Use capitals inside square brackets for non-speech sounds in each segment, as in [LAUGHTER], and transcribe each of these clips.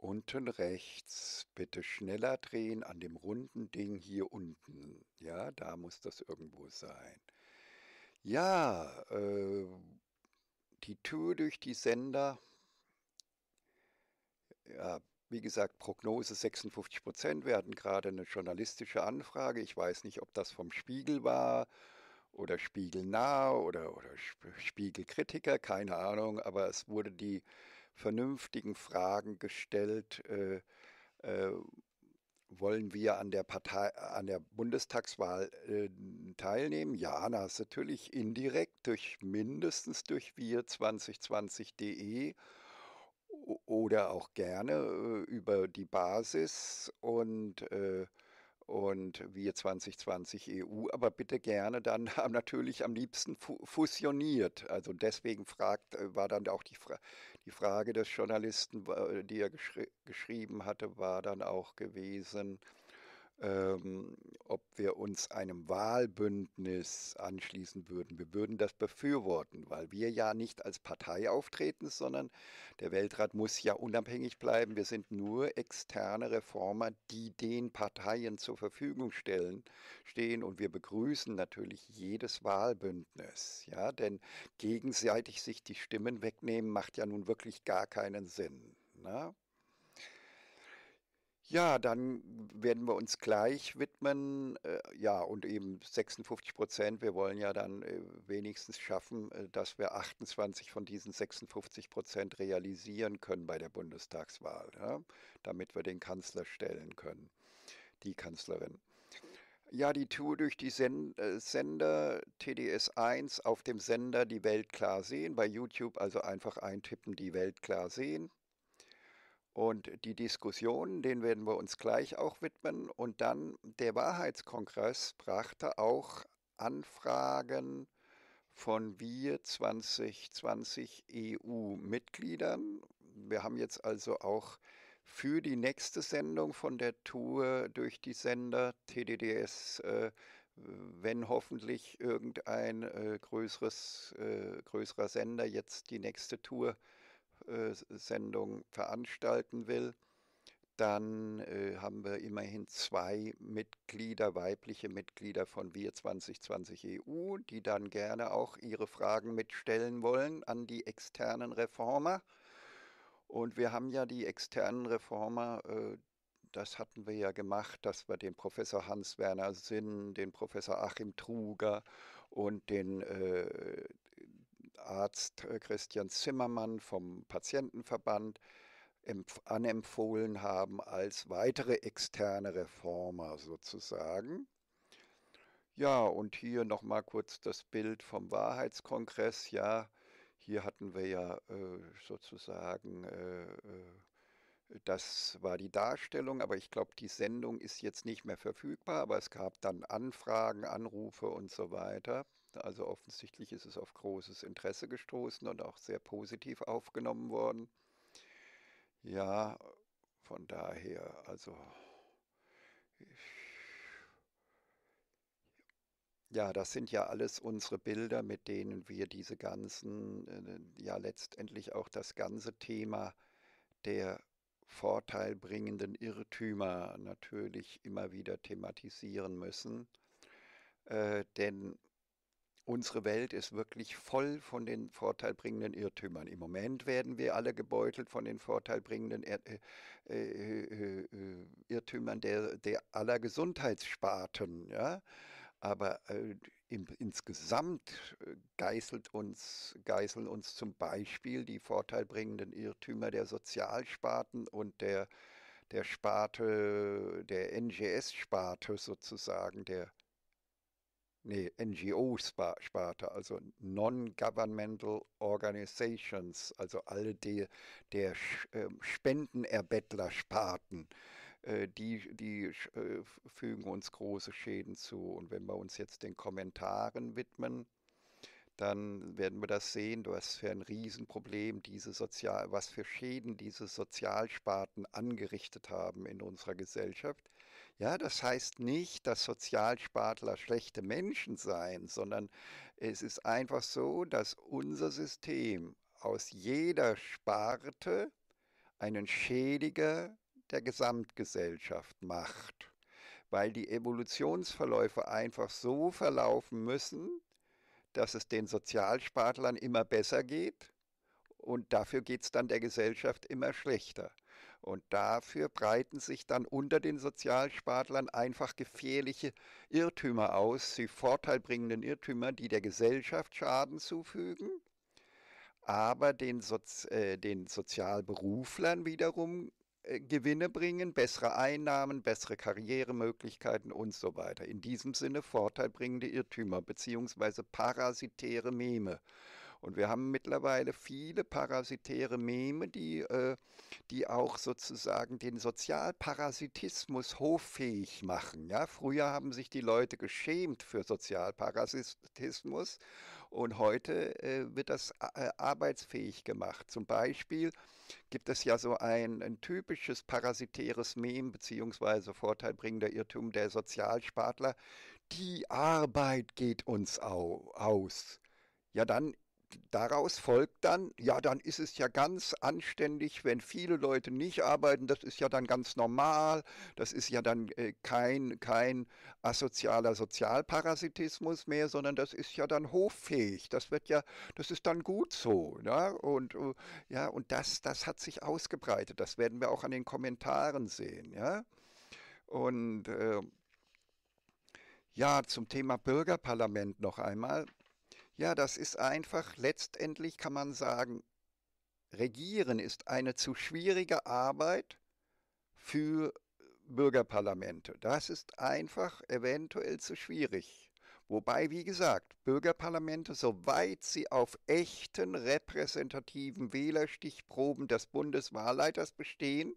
Unten rechts, bitte schneller drehen an dem runden Ding hier unten. Ja, da muss das irgendwo sein. Ja, äh, die Tür durch die Sender. Ja, wie gesagt, Prognose 56 Prozent. Wir hatten gerade eine journalistische Anfrage. Ich weiß nicht, ob das vom Spiegel war oder Spiegel nah oder, oder Spiegelkritiker, keine Ahnung, aber es wurde die vernünftigen Fragen gestellt. Äh, äh, wollen wir an der Partei, an der Bundestagswahl äh, teilnehmen? Ja, das natürlich indirekt durch mindestens durch wir 2020.de oder auch gerne äh, über die Basis und äh, und wir 2020 EU, aber bitte gerne dann [LAUGHS] natürlich am liebsten fu fusioniert. Also deswegen fragt, äh, war dann auch die, Fra die Frage des Journalisten, äh, die er geschri geschrieben hatte, war dann auch gewesen, ähm, ob wir uns einem Wahlbündnis anschließen würden. Wir würden das befürworten, weil wir ja nicht als Partei auftreten, sondern der Weltrat muss ja unabhängig bleiben. Wir sind nur externe Reformer, die den Parteien zur Verfügung stellen, stehen. Und wir begrüßen natürlich jedes Wahlbündnis. Ja? Denn gegenseitig sich die Stimmen wegnehmen, macht ja nun wirklich gar keinen Sinn. Na? Ne? Ja, dann werden wir uns gleich widmen. Äh, ja, und eben 56 Prozent. Wir wollen ja dann äh, wenigstens schaffen, äh, dass wir 28 von diesen 56 Prozent realisieren können bei der Bundestagswahl, ja? damit wir den Kanzler stellen können, die Kanzlerin. Ja, die Tour durch die Sen äh, Sender TDS1 auf dem Sender Die Welt klar sehen. Bei YouTube also einfach eintippen Die Welt klar sehen und die Diskussion, denen werden wir uns gleich auch widmen. Und dann der Wahrheitskongress brachte auch Anfragen von wir 2020 EU-Mitgliedern. Wir haben jetzt also auch für die nächste Sendung von der Tour durch die Sender TDDS, äh, wenn hoffentlich irgendein äh, größeres, äh, größerer Sender jetzt die nächste Tour äh, Sendung veranstalten will, dann äh, haben wir immerhin zwei Mitglieder, weibliche Mitglieder von Wir 2020 EU, die dann gerne auch ihre Fragen mitstellen wollen an die externen Reformer. Und wir haben ja die externen Reformer, äh, das hatten wir ja gemacht, dass wir den Professor Hans-Werner Sinn, den Professor Achim Truger und den äh, Arzt äh, Christian Zimmermann vom Patientenverband anempfohlen haben als weitere externe Reformer sozusagen. Ja, und hier nochmal kurz das Bild vom Wahrheitskongress. Ja, hier hatten wir ja äh, sozusagen, äh, äh das war die Darstellung, aber ich glaube, die Sendung ist jetzt nicht mehr verfügbar, aber es gab dann Anfragen, Anrufe und so weiter. Also offensichtlich ist es auf großes Interesse gestoßen und auch sehr positiv aufgenommen worden. Ja, von daher, also ja, das sind ja alles unsere Bilder, mit denen wir diese ganzen, äh, ja letztendlich auch das ganze Thema der vorteilbringenden Irrtümer natürlich immer wieder thematisieren müssen. Äh, denn unsere Welt ist wirklich voll von den vorteilbringenden Irrtümern. Im Moment werden wir alle gebeutelt von den vorteilbringenden Ir äh äh, äh, äh, Irrtümern der, der aller Gesundheitssparten. Ja? Aber äh, im, insgesamt geißelt uns, geißeln uns zum Beispiel die vorteilbringenden Irrtümer der Sozialsparten und der, der Sparte, der NGS-Sparte sozusagen, der nee, NGO-Sparte, also Non-Governmental Organizations, also alle die, der ähm, Spendenerbettler-Sparten, äh, die, die äh, fügen uns große Schäden zu. Und wenn wir uns jetzt den Kommentaren widmen, dann werden wir das sehen, was für ein Riesenproblem diese Sozial, was für Schäden diese Sozialsparten angerichtet haben in unserer Gesellschaft. Ja, das heißt nicht, dass Sozialspartler schlechte Menschen seien, sondern es ist einfach so, dass unser System aus jeder Sparte einen Schädiger der Gesamtgesellschaft macht, weil die Evolutionsverläufe einfach so verlaufen müssen, dass es den Sozialspartlern immer besser geht und dafür geht es dann der Gesellschaft immer schlechter. Und dafür breiten sich dann unter den Sozialspartlern einfach gefährliche Irrtümer aus, die vorteilbringenden Irrtümer, die der Gesellschaft Schaden zufügen, aber den, Sozi äh, den Sozialberuflern wiederum äh, Gewinne bringen, bessere Einnahmen, bessere Karrieremöglichkeiten und so weiter. In diesem Sinne vorteilbringende Irrtümer bzw. parasitäre Meme. Und wir haben mittlerweile viele parasitäre Meme, die, äh, die auch sozusagen den Sozialparasitismus hoffähig machen. Ja? Früher haben sich die Leute geschämt für Sozialparasitismus und heute äh, wird das äh, arbeitsfähig gemacht. Zum Beispiel gibt es ja so ein, ein typisches parasitäres Mem beziehungsweise vorteilbringender Irrtum der Sozialspartler, die Arbeit geht uns au aus. Ja, dann daraus folgt dann, ja, dann ist es ja ganz anständig, wenn viele Leute nicht arbeiten, das ist ja dann ganz normal, das ist ja dann äh, kein, kein asozialer Sozialparasitismus mehr, sondern das ist ja dann hoffähig, das wird ja, das ist dann gut so, ja, ne? und, äh, ja, und das, das hat sich ausgebreitet, das werden wir auch an den Kommentaren sehen, ja, und, äh, ja, zum Thema Bürgerparlament noch einmal. Ja, das ist einfach, letztendlich kann man sagen, Regieren ist eine zu schwierige Arbeit für Bürgerparlamente. Das ist einfach eventuell zu schwierig. Wobei, wie gesagt, Bürgerparlamente, soweit sie auf echten repräsentativen Wählerstichproben des Bundeswahlleiters bestehen,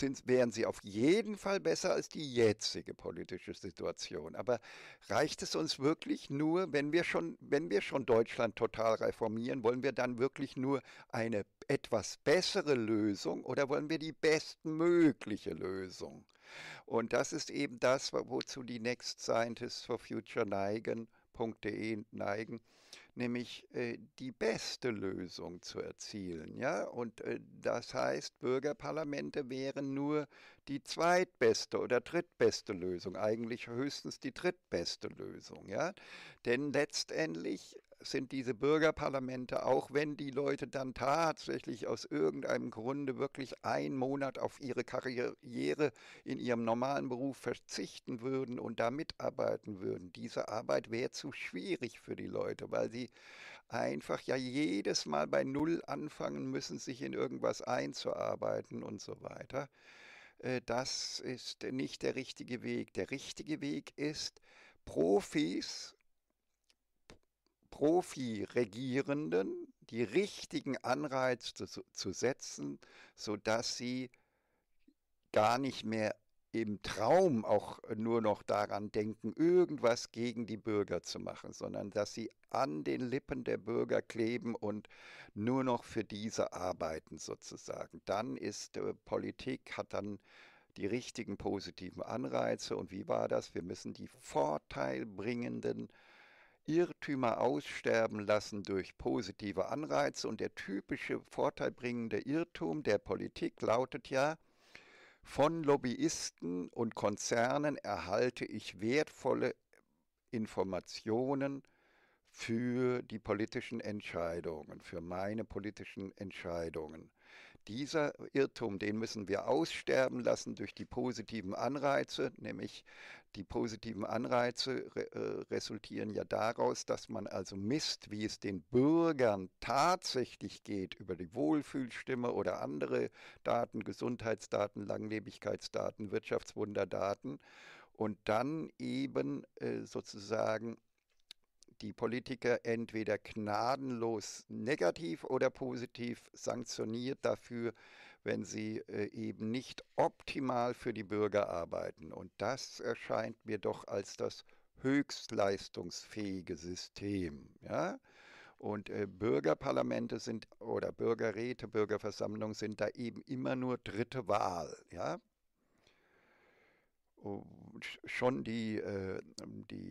sind, wären sie auf jeden Fall besser als die jetzige politische Situation. Aber reicht es uns wirklich nur, wenn wir schon, wenn wir schon Deutschland total reformieren, wollen wir dann wirklich nur eine etwas bessere Lösung oder wollen wir die bestmögliche Lösung? Und das ist eben das, wozu die Next Scientists for Future neigen www.de neigen, nämlich äh, die beste Lösung zu erzielen. Ja? Und äh, das heißt, Bürgerparlamente wären nur die zweitbeste oder drittbeste Lösung, eigentlich höchstens die drittbeste Lösung. Ja? Denn letztendlich sind diese Bürgerparlamente, auch wenn die Leute dann tatsächlich aus irgendeinem Grunde wirklich einen Monat auf ihre Karriere in ihrem normalen Beruf verzichten würden und da mitarbeiten würden, diese Arbeit wäre zu schwierig für die Leute, weil sie einfach ja jedes Mal bei Null anfangen müssen, sich in irgendwas einzuarbeiten und so weiter äh, das ist nicht der richtige Weg. Der richtige Weg ist, Profis Profi-Regierenden die richtigen Anreize zu, zu setzen, sodass sie gar nicht mehr im Traum auch nur noch daran denken, irgendwas gegen die Bürger zu machen, sondern dass sie an den Lippen der Bürger kleben und nur noch für diese arbeiten sozusagen. Dann ist äh, Politik, hat dann die richtigen positiven Anreize und wie war das? Wir müssen die vorteilbringenden Irrtümer aussterben lassen durch positive Anreize. Und der typische vorteilbringende Irrtum der Politik lautet ja, von Lobbyisten und Konzernen erhalte ich wertvolle Informationen für die politischen Entscheidungen, für meine politischen Entscheidungen. Dieser Irrtum, den müssen wir aussterben lassen durch die positiven Anreize, nämlich die positiven Anreize re äh, resultieren ja daraus, dass man also misst, wie es den Bürgern tatsächlich geht über die Wohlfühlstimme oder andere Daten, Gesundheitsdaten, Langlebigkeitsdaten, Wirtschaftswunderdaten und dann eben äh, sozusagen die Politiker entweder gnadenlos negativ oder positiv sanktioniert dafür, wenn sie äh, eben nicht optimal für die Bürger arbeiten. Und das erscheint mir doch als das höchstleistungsfähige System. Ja? Und äh, Bürgerparlamente sind oder Bürgerräte, Bürgerversammlungen sind da eben immer nur dritte Wahl. Ja? schon die, äh, die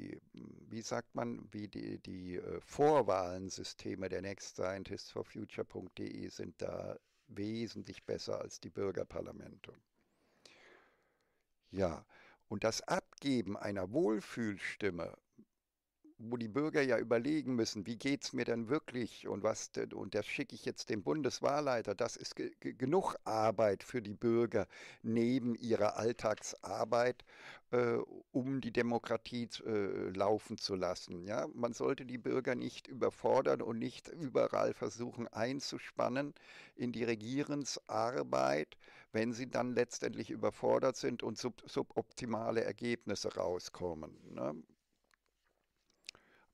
wie sagt man, wie die, die äh, Vorwahlensysteme der Next Scientists for Future.de sind da wesentlich besser als die Bürgerparlamente. Ja, und das Abgeben einer Wohlfühlstimme wo die Bürger ja überlegen müssen, wie geht es mir denn wirklich und was, und das schicke ich jetzt dem Bundeswahlleiter, das ist genug Arbeit für die Bürger neben ihrer Alltagsarbeit, äh, um die Demokratie äh, laufen zu lassen. Ja? Man sollte die Bürger nicht überfordern und nicht überall versuchen einzuspannen in die Regierensarbeit, wenn sie dann letztendlich überfordert sind und sub suboptimale Ergebnisse rauskommen. Ne?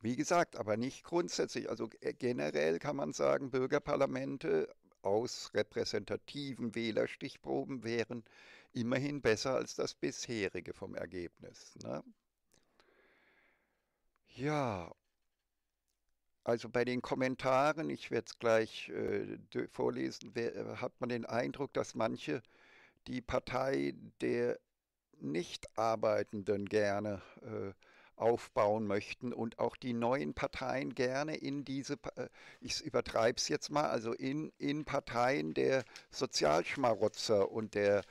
Wie gesagt, aber nicht grundsätzlich. Also äh, generell kann man sagen, Bürgerparlamente aus repräsentativen Wählerstichproben wären immerhin besser als das bisherige vom Ergebnis. Ne? Ja, also bei den Kommentaren, ich werde es gleich äh, vorlesen, wer, äh, hat man den Eindruck, dass manche die Partei der Nichtarbeitenden gerne äh, aufbauen möchten und auch die neuen Parteien gerne in diese, äh, ich übertreibe es jetzt mal, also in, in Parteien der Sozialschmarotzer und der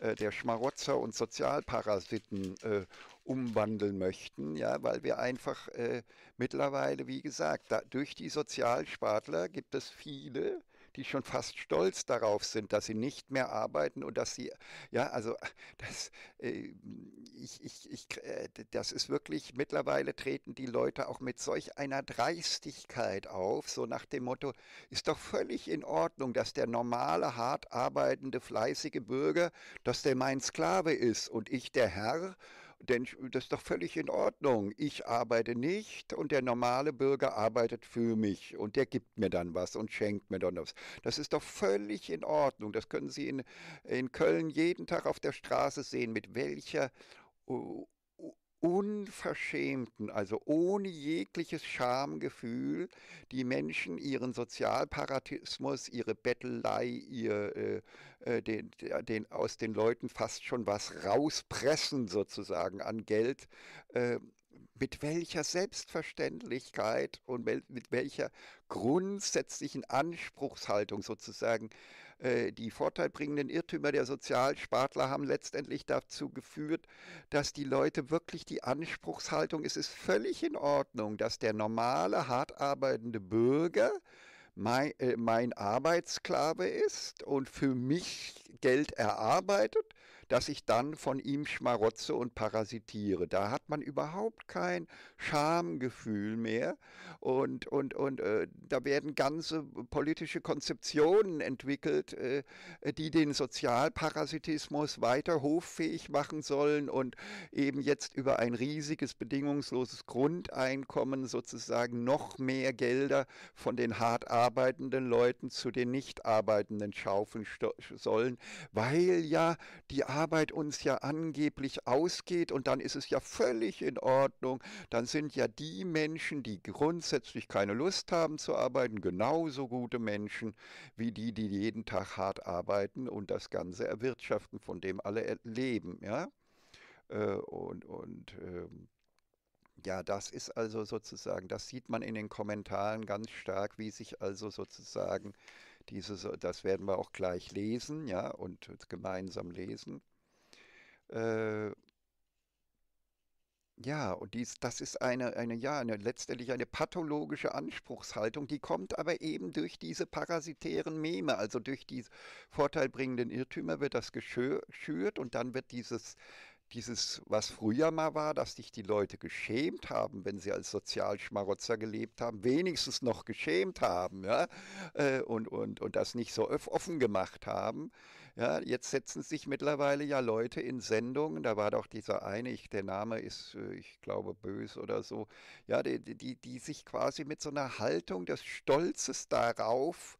äh, der Schmarotzer und Sozialparasiten äh, umwandeln möchten, ja, weil wir einfach äh, mittlerweile, wie gesagt, da, durch die Sozialspartler gibt es viele, die schon fast stolz darauf sind, dass sie nicht mehr arbeiten und dass sie, ja, also das, äh, ich, ich, ich, äh, das ist wirklich, mittlerweile treten die Leute auch mit solch einer Dreistigkeit auf, so nach dem Motto, ist doch völlig in Ordnung, dass der normale, hart arbeitende, fleißige Bürger, dass der mein Sklave ist und ich der Herr denn das ist doch völlig in Ordnung. Ich arbeite nicht und der normale Bürger arbeitet für mich und der gibt mir dann was und schenkt mir dann was. Das ist doch völlig in Ordnung. Das können Sie in, in Köln jeden Tag auf der Straße sehen, mit welcher unverschämten, also ohne jegliches Schamgefühl, die Menschen ihren Sozialparatismus, ihre Bettelei, ihr, äh, äh den, den, aus den Leuten fast schon was rauspressen sozusagen an Geld, äh, mit welcher Selbstverständlichkeit und mit welcher grundsätzlichen Anspruchshaltung sozusagen äh, die vorteilbringenden Irrtümer der Sozialspartler haben letztendlich dazu geführt, dass die Leute wirklich die Anspruchshaltung, es ist völlig in Ordnung, dass der normale, hart arbeitende Bürger mein, äh, mein Arbeitssklave ist und für mich Geld erarbeitet dass ich dann von ihm schmarotze und parasitiere. Da hat man überhaupt kein Schamgefühl mehr und, und, und äh, da werden ganze politische Konzeptionen entwickelt, äh, die den Sozialparasitismus weiter hoffähig machen sollen und eben jetzt über ein riesiges bedingungsloses Grundeinkommen sozusagen noch mehr Gelder von den hart arbeitenden Leuten zu den nicht arbeitenden schaufeln sollen, weil ja die Arbeit Arbeit uns ja angeblich ausgeht und dann ist es ja völlig in Ordnung. Dann sind ja die Menschen, die grundsätzlich keine Lust haben zu arbeiten, genauso gute Menschen wie die, die jeden Tag hart arbeiten und das Ganze erwirtschaften, von dem alle leben, ja. Äh, und, und ähm, ja, das ist also sozusagen, das sieht man in den Kommentaren ganz stark, wie sich also sozusagen dieses, das werden wir auch gleich lesen, ja, und gemeinsam lesen, äh, ja, und dies, das ist eine, eine, ja, eine, letztendlich eine pathologische Anspruchshaltung, die kommt aber eben durch diese parasitären Meme, also durch die vorteilbringenden Irrtümer wird das geschürt und dann wird dieses, dieses, was früher mal war, dass sich die Leute geschämt haben, wenn sie als Sozialschmarotzer gelebt haben, wenigstens noch geschämt haben, ja, äh, und, und, und das nicht so offen gemacht haben. Ja, jetzt setzen sich mittlerweile ja Leute in Sendungen. Da war doch dieser eine, ich, der Name ist, äh, ich glaube, Bös oder so. Ja, die, die, die sich quasi mit so einer Haltung des Stolzes darauf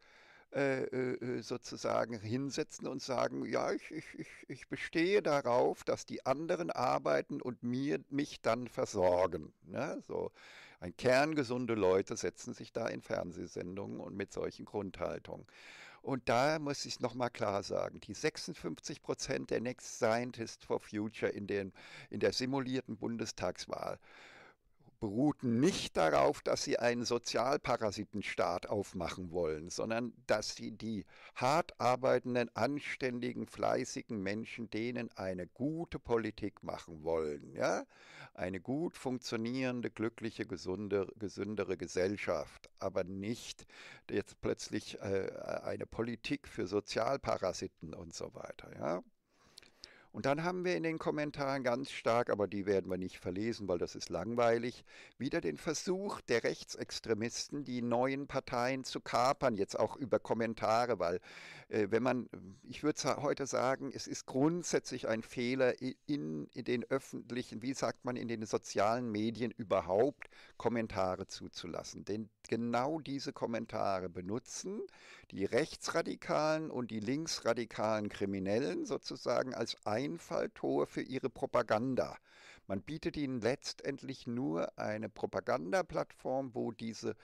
äh, äh, sozusagen hinsetzen und sagen, ja, ich, ich, ich bestehe darauf, dass die anderen arbeiten und mir, mich dann versorgen. Ne? So ein kerngesunde Leute setzen sich da in Fernsehsendungen und mit solchen Grundhaltungen. Und da muss ich nochmal klar sagen, die 56 Prozent der Next Scientist for Future in, den, in der simulierten Bundestagswahl beruhten nicht darauf, dass sie einen Sozialparasitenstaat aufmachen wollen, sondern dass sie die hart arbeitenden, anständigen, fleißigen Menschen, denen eine gute Politik machen wollen, ja? Eine gut funktionierende, glückliche, gesunde, gesündere Gesellschaft, aber nicht jetzt plötzlich äh, eine Politik für Sozialparasiten und so weiter, ja? Und dann haben wir in den Kommentaren ganz stark, aber die werden wir nicht verlesen, weil das ist langweilig, wieder den Versuch der Rechtsextremisten, die neuen Parteien zu kapern, jetzt auch über Kommentare, weil äh, wenn man, ich würde heute sagen, es ist grundsätzlich ein Fehler in, in den öffentlichen, wie sagt man, in den sozialen Medien überhaupt, Kommentare zuzulassen. Denn genau diese Kommentare benutzen die Rechtsradikalen und die linksradikalen Kriminellen sozusagen als ein Einfalltor für ihre Propaganda. Man bietet ihnen letztendlich nur eine Propagandaplattform, wo diese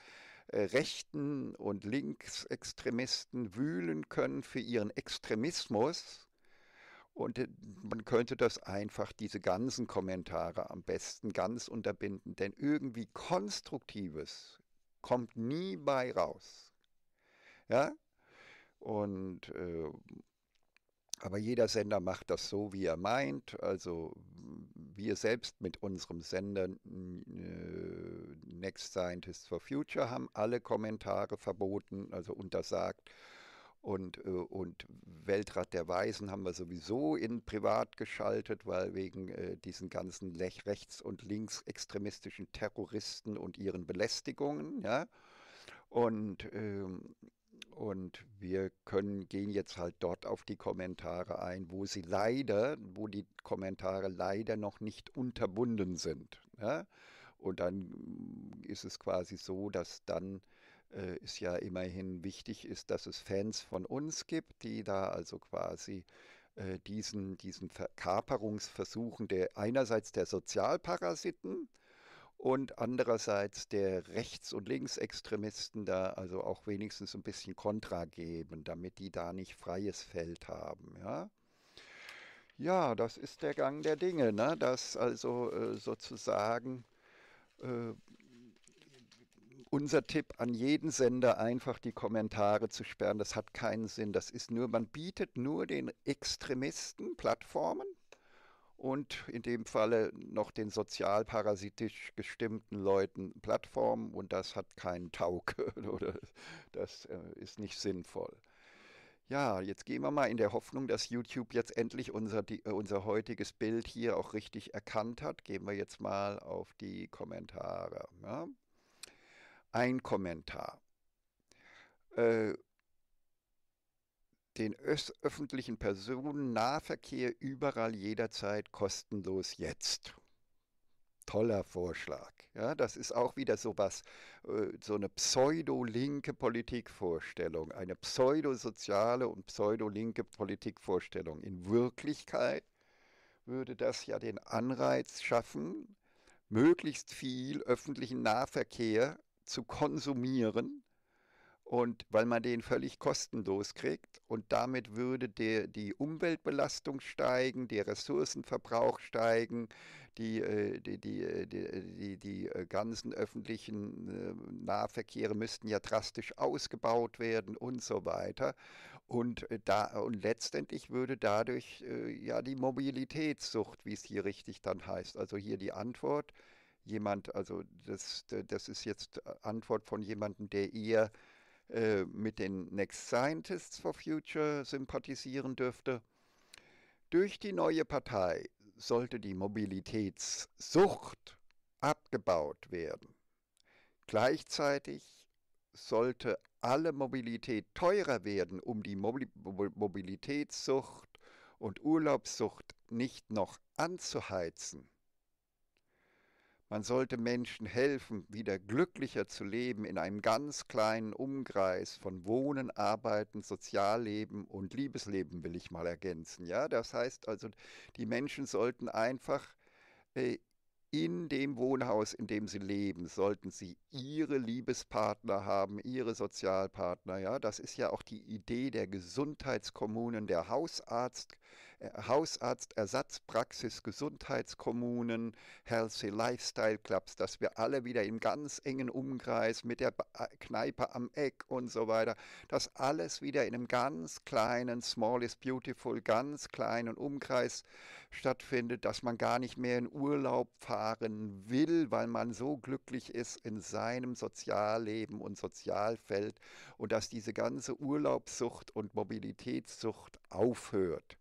äh, Rechten und Linksextremisten wühlen können für ihren Extremismus. Und äh, man könnte das einfach, diese ganzen Kommentare am besten ganz unterbinden, denn irgendwie Konstruktives kommt nie bei raus. Ja? Und äh, aber jeder Sender macht das so, wie er meint. Also wir selbst mit unserem Sender äh, Next Scientists for Future haben alle Kommentare verboten, also untersagt. Und, äh, und Weltrat der Weisen haben wir sowieso in privat geschaltet, weil wegen äh, diesen ganzen Lech rechts- und linksextremistischen Terroristen und ihren Belästigungen, ja. Und ähm, und wir können, gehen jetzt halt dort auf die Kommentare ein, wo sie leider, wo die Kommentare leider noch nicht unterbunden sind. Ne? Und dann mm, ist es quasi so, dass dann äh, es ja immerhin wichtig ist, dass es Fans von uns gibt, die da also quasi äh, diesen, diesen Verkaperungsversuchen der einerseits der Sozialparasiten und andererseits der Rechts- und Linksextremisten da also auch wenigstens ein bisschen Kontra geben, damit die da nicht freies Feld haben, ja. Ja, das ist der Gang der Dinge, ne? dass also äh, sozusagen äh, unser Tipp an jeden Sender einfach die Kommentare zu sperren, das hat keinen Sinn. Das ist nur, man bietet nur den Extremisten Plattformen, und in dem Falle noch den sozialparasitisch gestimmten Leuten Plattformen und das hat keinen Taug [LAUGHS] oder das äh, ist nicht sinnvoll. Ja, jetzt gehen wir mal in der Hoffnung, dass YouTube jetzt endlich unser, äh, unser heutiges Bild hier auch richtig erkannt hat. Gehen wir jetzt mal auf die Kommentare. Ja? Ein Kommentar. Äh, den öffentlichen Personennahverkehr überall jederzeit kostenlos jetzt. Toller Vorschlag. Ja, das ist auch wieder so was, äh, so eine pseudo-linke Politikvorstellung, eine pseudo-soziale und pseudo-linke Politikvorstellung. In Wirklichkeit würde das ja den Anreiz schaffen, möglichst viel öffentlichen Nahverkehr zu konsumieren, und weil man den völlig kostenlos kriegt und damit würde der, die Umweltbelastung steigen, der Ressourcenverbrauch steigen, die, äh, die, die, äh, äh, die, die, ganzen öffentlichen Nahverkehre müssten ja drastisch ausgebaut werden und so weiter und, da, und letztendlich würde dadurch ja die Mobilitätssucht, wie es hier richtig dann heißt, also hier die Antwort, jemand, also das, das ist jetzt Antwort von jemandem, der eher äh, mit den Next Scientists for Future sympathisieren dürfte. Durch die neue Partei sollte die Mobilitätssucht abgebaut werden. Gleichzeitig sollte alle Mobilität teurer werden, um die Mobilitätssucht und Urlaubssucht nicht noch anzuheizen. Man sollte Menschen helfen, wieder glücklicher zu leben in einem ganz kleinen Umkreis von Wohnen, Arbeiten, Sozialleben und Liebesleben, will ich mal ergänzen. Ja, das heißt also, die Menschen sollten einfach äh, in dem Wohnhaus, in dem sie leben, sollten sie ihre Liebespartner haben, ihre Sozialpartner. Ja, das ist ja auch die Idee der Gesundheitskommunen, der Hausarzt, äh, Hausarztersatzpraxis, Gesundheitskommunen, Healthy Lifestyle Clubs, dass wir alle wieder im ganz engen Umkreis mit der Kneipe am Eck und so weiter, dass alles wieder in einem ganz kleinen, small is beautiful, ganz kleinen Umkreis stattfindet, dass man gar nicht mehr in Urlaub fahren will, weil man so glücklich ist in seinem Sozialleben und Sozialfeld und dass diese ganze Urlaubssucht und Mobilitätssucht aufhört.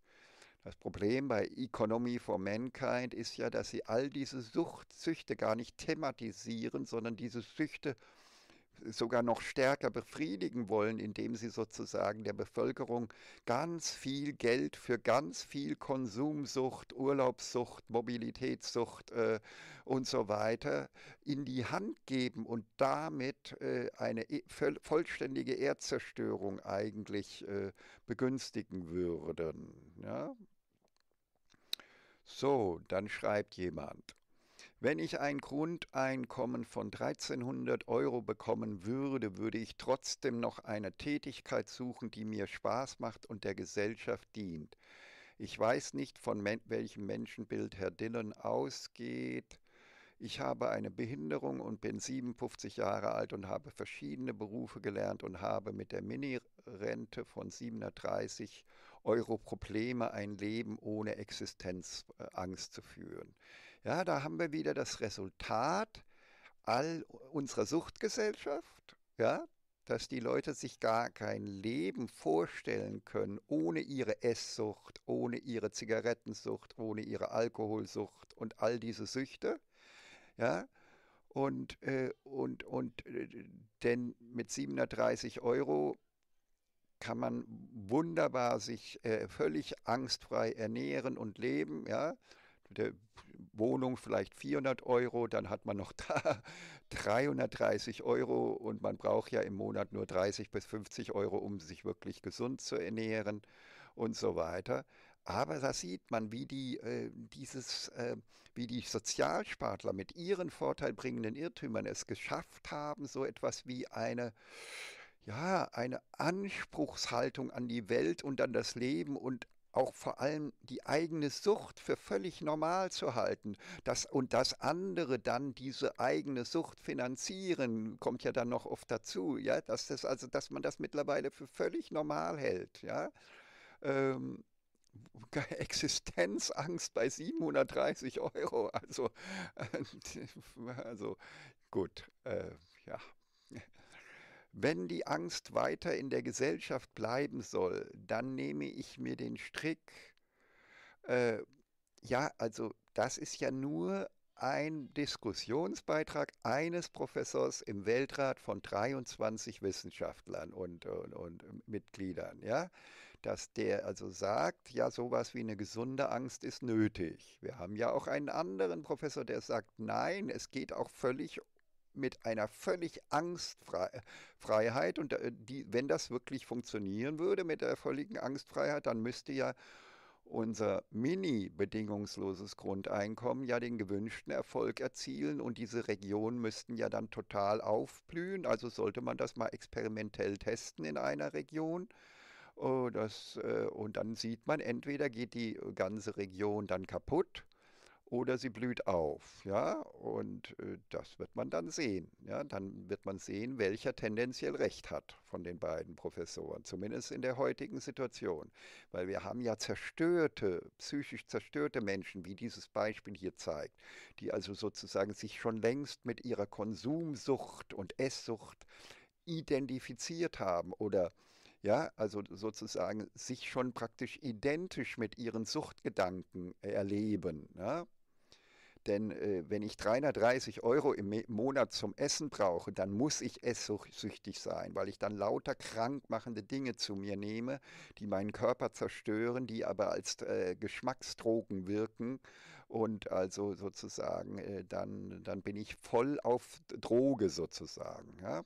Das Problem bei Economy for Mankind ist ja, dass sie all diese Sucht, gar nicht thematisieren, sondern diese Süchte sogar noch stärker befriedigen wollen, indem sie sozusagen der Bevölkerung ganz viel Geld für ganz viel Konsumsucht, Urlaubssucht, Mobilitätssucht äh, und so weiter in die Hand geben und damit äh, eine e-, vollständige Erdzerstörung eigentlich äh, begünstigen würden. Ja? So, dann schreibt jemand. Wenn ich ein Grundeinkommen von 1300 Euro bekommen würde, würde ich trotzdem noch eine Tätigkeit suchen, die mir Spaß macht und der Gesellschaft dient. Ich weiß nicht, von men welchem Menschenbild Herr Dillon ausgeht. Ich habe eine Behinderung und bin 57 Jahre alt und habe verschiedene Berufe gelernt und habe mit der Minirente von 730 Euro Probleme, ein Leben ohne Existenzangst zu führen. Ja, da haben wir wieder das Resultat all unserer Suchtgesellschaft, ja, dass die Leute sich gar kein Leben vorstellen können ohne ihre Esssucht, ohne ihre Zigarettensucht, ohne ihre Alkoholsucht und all diese Süchte. Ja, und, äh, und, und äh, denn mit 730 Euro kann man wunderbar sich äh, völlig angstfrei ernähren und leben, ja der Wohnung vielleicht 400 Euro, dann hat man noch [LAUGHS] da 330 Euro und man braucht ja im Monat nur 30 bis 50 Euro, um sich wirklich gesund zu ernähren und so weiter. Aber da sieht man, wie die, äh, dieses, äh, wie die Sozialspartler mit ihren vorteilbringenden Irrtümern es geschafft haben, so etwas wie eine ja, eine Anspruchshaltung an die Welt und an das Leben und auch vor allem die eigene Sucht für völlig normal zu halten. dass, und dass andere dann diese eigene Sucht finanzieren, kommt ja dann noch oft dazu, ja, dass das, also dass man das mittlerweile für völlig normal hält, ja. Ähm, [LAUGHS] Existenzangst bei 730 Euro. Also, [LAUGHS] also gut, äh, ja. Wenn die Angst weiter in der Gesellschaft bleiben soll, dann nehme ich mir den Strick. Äh, ja, also das ist ja nur ein Diskussionsbeitrag eines Professors im Weltrat von 23 Wissenschaftlern und, und, und, ähm, Mitgliedern, ja, dass der also sagt, ja, sowas wie eine gesunde Angst ist nötig. Wir haben ja auch einen anderen Professor, der sagt, nein, es geht auch völlig mit einer völlig Angstfreiheit. Äh, und äh, die, wenn das wirklich funktionieren würde mit der völligen Angstfreiheit, dann müsste ja unser mini-bedingungsloses Grundeinkommen ja den gewünschten Erfolg erzielen und diese Regionen müssten ja dann total aufblühen. Also sollte man das mal experimentell testen in einer Region. Oh, das, äh, und dann sieht man, entweder geht die ganze Region dann kaputt oder sie blüht auf, ja, und äh, das wird man dann sehen, ja, dann wird man sehen, welcher tendenziell recht hat von den beiden Professoren, zumindest in der heutigen Situation, weil wir haben ja zerstörte, psychisch zerstörte Menschen, wie dieses Beispiel hier zeigt, die also sozusagen sich schon längst mit ihrer Konsumsucht und Esssucht identifiziert haben oder ja, also sozusagen sich schon praktisch identisch mit ihren Suchtgedanken erleben. Ja? Denn äh, wenn ich 330 Euro im Monat zum Essen brauche, dann muss ich esssüchtig sein, weil ich dann lauter krankmachende Dinge zu mir nehme, die meinen Körper zerstören, die aber als äh, Geschmacksdrogen wirken. Und also sozusagen, äh, dann, dann bin ich voll auf Droge sozusagen. Ja,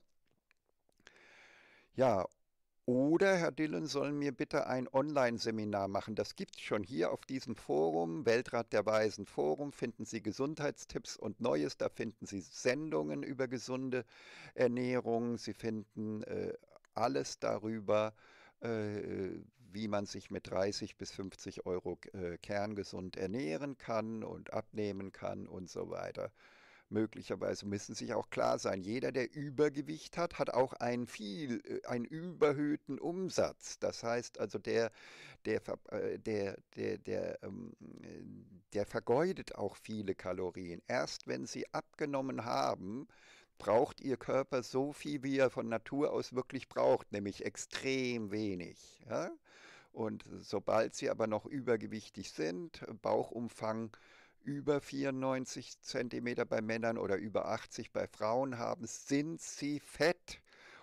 ja oder Herr Dillon, sollen wir bitte ein Online-Seminar machen. Das gibt es schon hier auf diesem Forum, Weltrat der Weisen Forum, finden Sie Gesundheitstipps und Neues. Da finden Sie Sendungen über gesunde Ernährung. Sie finden äh, alles darüber, äh, wie man sich mit 30 bis 50 Euro äh, kerngesund ernähren kann und abnehmen kann und so weiter möglicherweise müssen sich auch klar sein. Jeder, der Übergewicht hat, hat auch einen viel, äh, einen überhöhten Umsatz. Das heißt also, der, der, äh, der, der, der, ähm, der vergeudet auch viele Kalorien. Erst wenn sie abgenommen haben, braucht ihr Körper so viel, wie er von Natur aus wirklich braucht, nämlich extrem wenig. Ja? Und sobald sie aber noch übergewichtig sind, Bauchumfang über 94 cm bei Männern oder über 80 bei Frauen haben, sind sie fett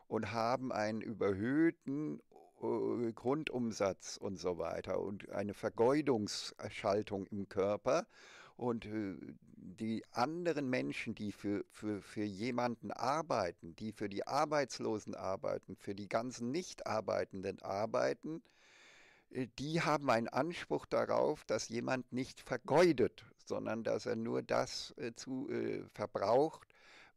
und haben einen überhöhten äh, Grundumsatz und so weiter und eine Vergeudungsschaltung im Körper. Und äh, die anderen Menschen, die für, für, für jemanden arbeiten, die für die Arbeitslosen arbeiten, für die ganzen Nichtarbeitenden arbeiten, äh, die haben einen Anspruch darauf, dass jemand nicht vergeudet, sondern dass er nur das äh, zu äh, verbraucht,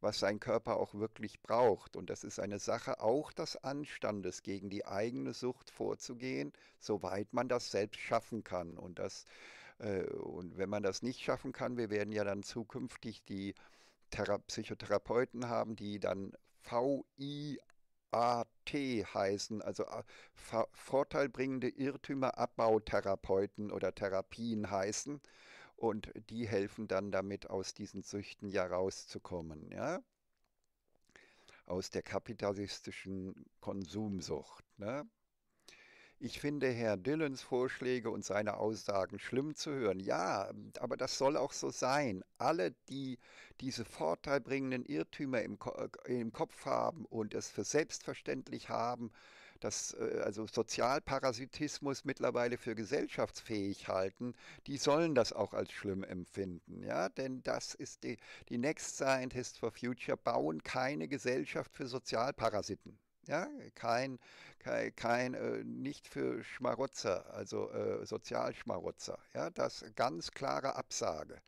was sein Körper auch wirklich braucht. Und das ist eine Sache auch des Anstandes, gegen die eigene Sucht vorzugehen, soweit man das selbst schaffen kann. Und, das, äh, und wenn man das nicht schaffen kann, wir werden ja dann zukünftig die Thera Psychotherapeuten haben, die dann VI AT heißen, also äh, vorteilbringende Irrtümerabbautherapeuten oder Therapien heißen. Und die helfen dann damit, aus diesen Süchten ja rauszukommen, ja. Aus der kapitalistischen Konsumsucht, ne? Ich finde Herr Dillons Vorschläge und seine Aussagen schlimm zu hören. Ja, aber das soll auch so sein. Alle, die diese vorteilbringenden Irrtümer im, äh, im Kopf haben und es für selbstverständlich haben, dass äh, also Sozialparasitismus mittlerweile für gesellschaftsfähig halten, die sollen das auch als schlimm empfinden. Ja, denn das ist die, die Next Scientist for Future bauen keine Gesellschaft für Sozialparasiten. Ja, kein, kein, kein äh, nicht für Schmarotzer, also äh, Sozialschmarotzer. Ja, das ganz klare Absage.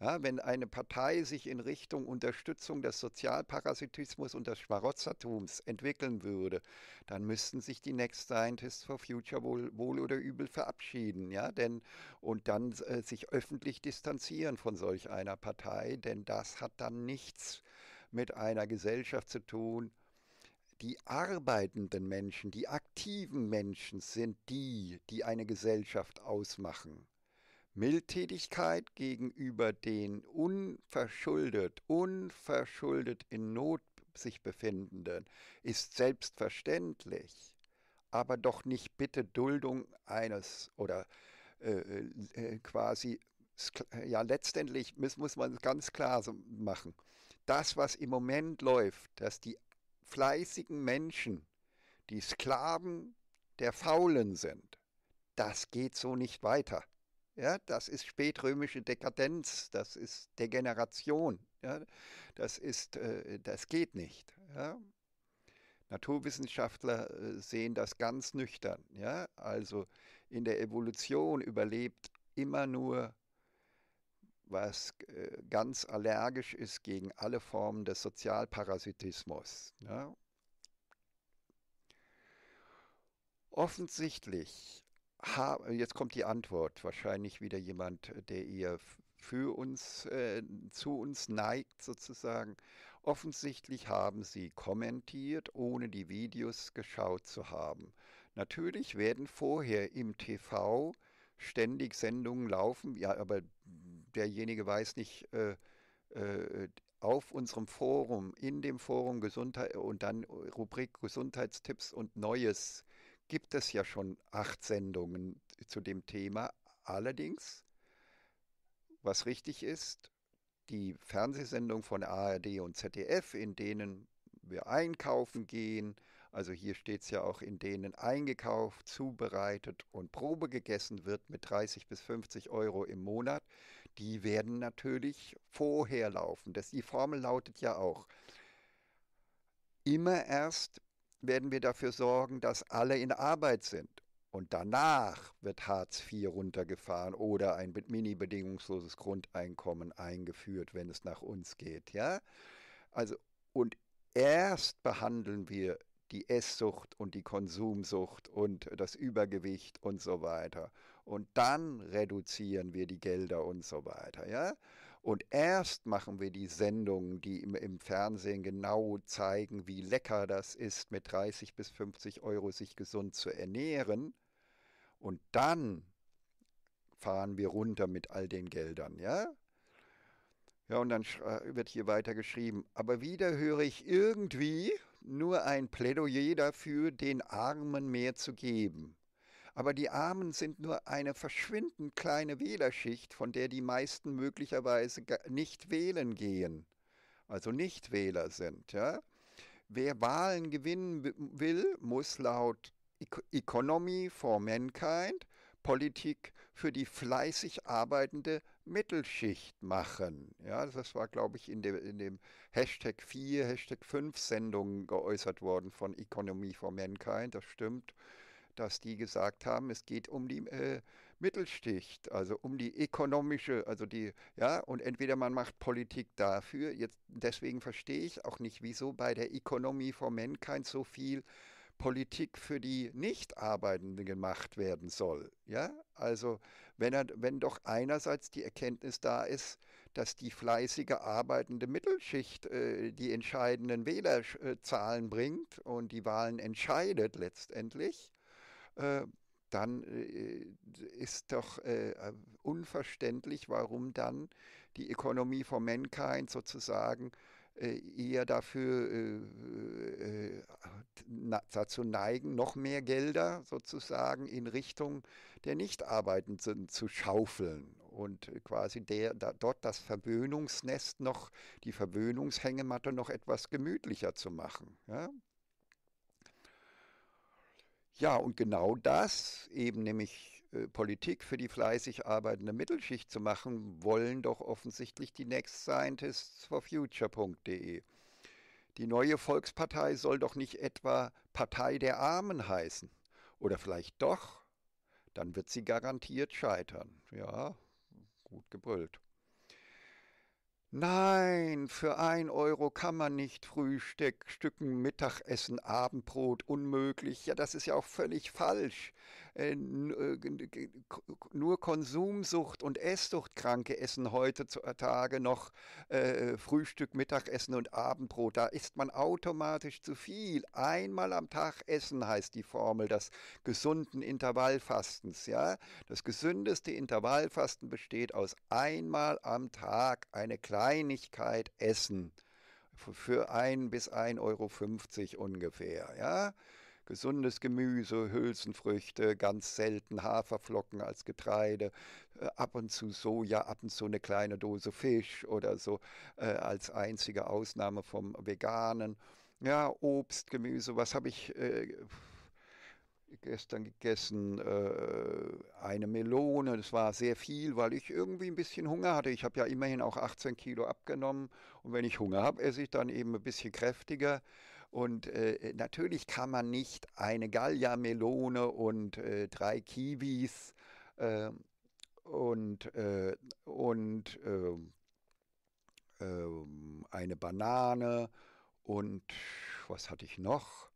Ja, wenn eine Partei sich in Richtung Unterstützung des Sozialparasitismus und des Schmarotzertums entwickeln würde, dann müssten sich die Next Scientists for Future wohl, wohl oder übel verabschieden, ja, denn und dann äh, sich öffentlich distanzieren von solch einer Partei, denn das hat dann nichts mit einer Gesellschaft zu tun, die arbeitenden Menschen, die aktiven Menschen sind die, die eine Gesellschaft ausmachen. Mildtätigkeit gegenüber den unverschuldet, unverschuldet in Not sich befindenden ist selbstverständlich, aber doch nicht bitte Duldung eines oder äh, äh, äh quasi ja, letztendlich muss, muss man ganz klar machen. Das, was im Moment läuft, dass die fleißigen Menschen, die Sklaven der Faulen sind. Das geht so nicht weiter. Ja, das ist spätrömische Dekadenz, das ist Degeneration. Ja, das, ist, äh, das geht nicht. Ja. Naturwissenschaftler äh, sehen das ganz nüchtern. Ja. Also in der Evolution überlebt immer nur was äh, ganz allergisch ist gegen alle Formen des Sozialparasitismus. Ne? Offensichtlich, jetzt kommt die Antwort, wahrscheinlich wieder jemand, äh, der ihr für uns, äh, zu uns neigt sozusagen. Offensichtlich haben sie kommentiert, ohne die Videos geschaut zu haben. Natürlich werden vorher im TV ständig Sendungen laufen, ja, aber derjenige weiß nicht, äh, äh, auf unserem Forum, in dem Forum Gesundheit und dann Rubrik Gesundheitstipps und Neues gibt es ja schon acht Sendungen zu dem Thema. Allerdings, was richtig ist, die Fernsehsendung von ARD und ZDF, in denen wir einkaufen gehen, also hier steht es ja auch, in denen eingekauft, zubereitet und Probe gegessen wird mit 30 bis 50 Euro im Monat, die werden natürlich vorher laufen. Das, die Formel lautet ja auch, immer erst werden wir dafür sorgen, dass alle in Arbeit sind. Und danach wird Hartz IV runtergefahren oder ein mini-bedingungsloses Grundeinkommen eingeführt, wenn es nach uns geht. Ja? Also, und erst behandeln wir die Esssucht und die Konsumsucht und das Übergewicht und so weiter und dann reduzieren wir die Gelder und so weiter. Ja? Und erst machen wir die Sendungen, die im, im Fernsehen genau zeigen, wie lecker das ist, mit 30 bis 50 Euro sich gesund zu ernähren. Und dann fahren wir runter mit all den Geldern, ja? Ja, und dann wird hier weiter geschrieben. Aber wieder höre ich irgendwie nur ein Plädoyer dafür, den Armen mehr zu geben. Aber die Armen sind nur eine verschwindend kleine Wählerschicht, von der die meisten möglicherweise nicht wählen gehen, also nicht Wähler sind. Ja? Wer Wahlen gewinnen will, muss laut Economy for Mankind Politik für die fleißig arbeitende Mittelschicht machen. Ja, das war, glaube ich, in dem, in dem Hashtag 4, Hashtag 5 Sendungen geäußert worden von Economy for Mankind, das stimmt dass die gesagt haben, es geht um die äh, Mittelschicht, also um die ökonomische, also die, ja, und entweder man macht Politik dafür, jetzt deswegen verstehe ich auch nicht, wieso bei der Economy for Mankind so viel Politik für die Nichtarbeitenden gemacht werden soll. Ja, also wenn, er, wenn doch einerseits die Erkenntnis da ist, dass die fleißige arbeitende Mittelschicht äh, die entscheidenden Wählerzahlen bringt und die Wahlen entscheidet letztendlich, äh, dann äh, ist doch äh, unverständlich, warum dann die Economy for Mankind sozusagen äh, eher dafür äh, dazu neigen, noch mehr Gelder sozusagen in Richtung der Nichtarbeitenden zu schaufeln und quasi der, da, dort das Verwöhnungsnest noch, die Verwöhnungshängematte noch etwas gemütlicher zu machen. Ja? Ja, und genau das, eben nämlich äh, Politik für die fleißig arbeitende Mittelschicht zu machen, wollen doch offensichtlich die Next Scientists for Future.de. Die neue Volkspartei soll doch nicht etwa Partei der Armen heißen. Oder vielleicht doch? Dann wird sie garantiert scheitern. Ja, gut gebrüllt. Nein, für ein Euro kann man nicht Frühstück, Stücken, Mittagessen, Abendbrot, unmöglich. Ja, das ist ja auch völlig falsch. Äh, äh, nur Konsumsucht und Esssuchtkranke essen heutzutage noch äh, Frühstück, Mittagessen und Abendbrot. Da isst man automatisch zu viel. Einmal am Tag essen heißt die Formel des gesunden Intervallfastens. Ja? Das gesündeste Intervallfasten besteht aus einmal am Tag eine Kleinigkeit essen für ein bis 1,50 Euro ungefähr. Ja? gesundes Gemüse, Hülsenfrüchte, ganz selten Haferflocken als Getreide, äh, ab und zu Soja, ab und zu eine kleine Dose Fisch oder so äh, als einzige Ausnahme vom Veganen. Ja, Obst, Gemüse, was habe ich... Äh, gestern gegessen äh, eine Melone. Das war sehr viel, weil ich irgendwie ein bisschen Hunger hatte. Ich habe ja immerhin auch 18 Kilo abgenommen. Und wenn ich Hunger habe, esse ich dann eben ein bisschen kräftiger. Und äh, natürlich kann man nicht eine Gallia-Melone und äh, drei Kiwis ähm, äh, und, und ähm, ähm, eine Banane und was hatte ich noch?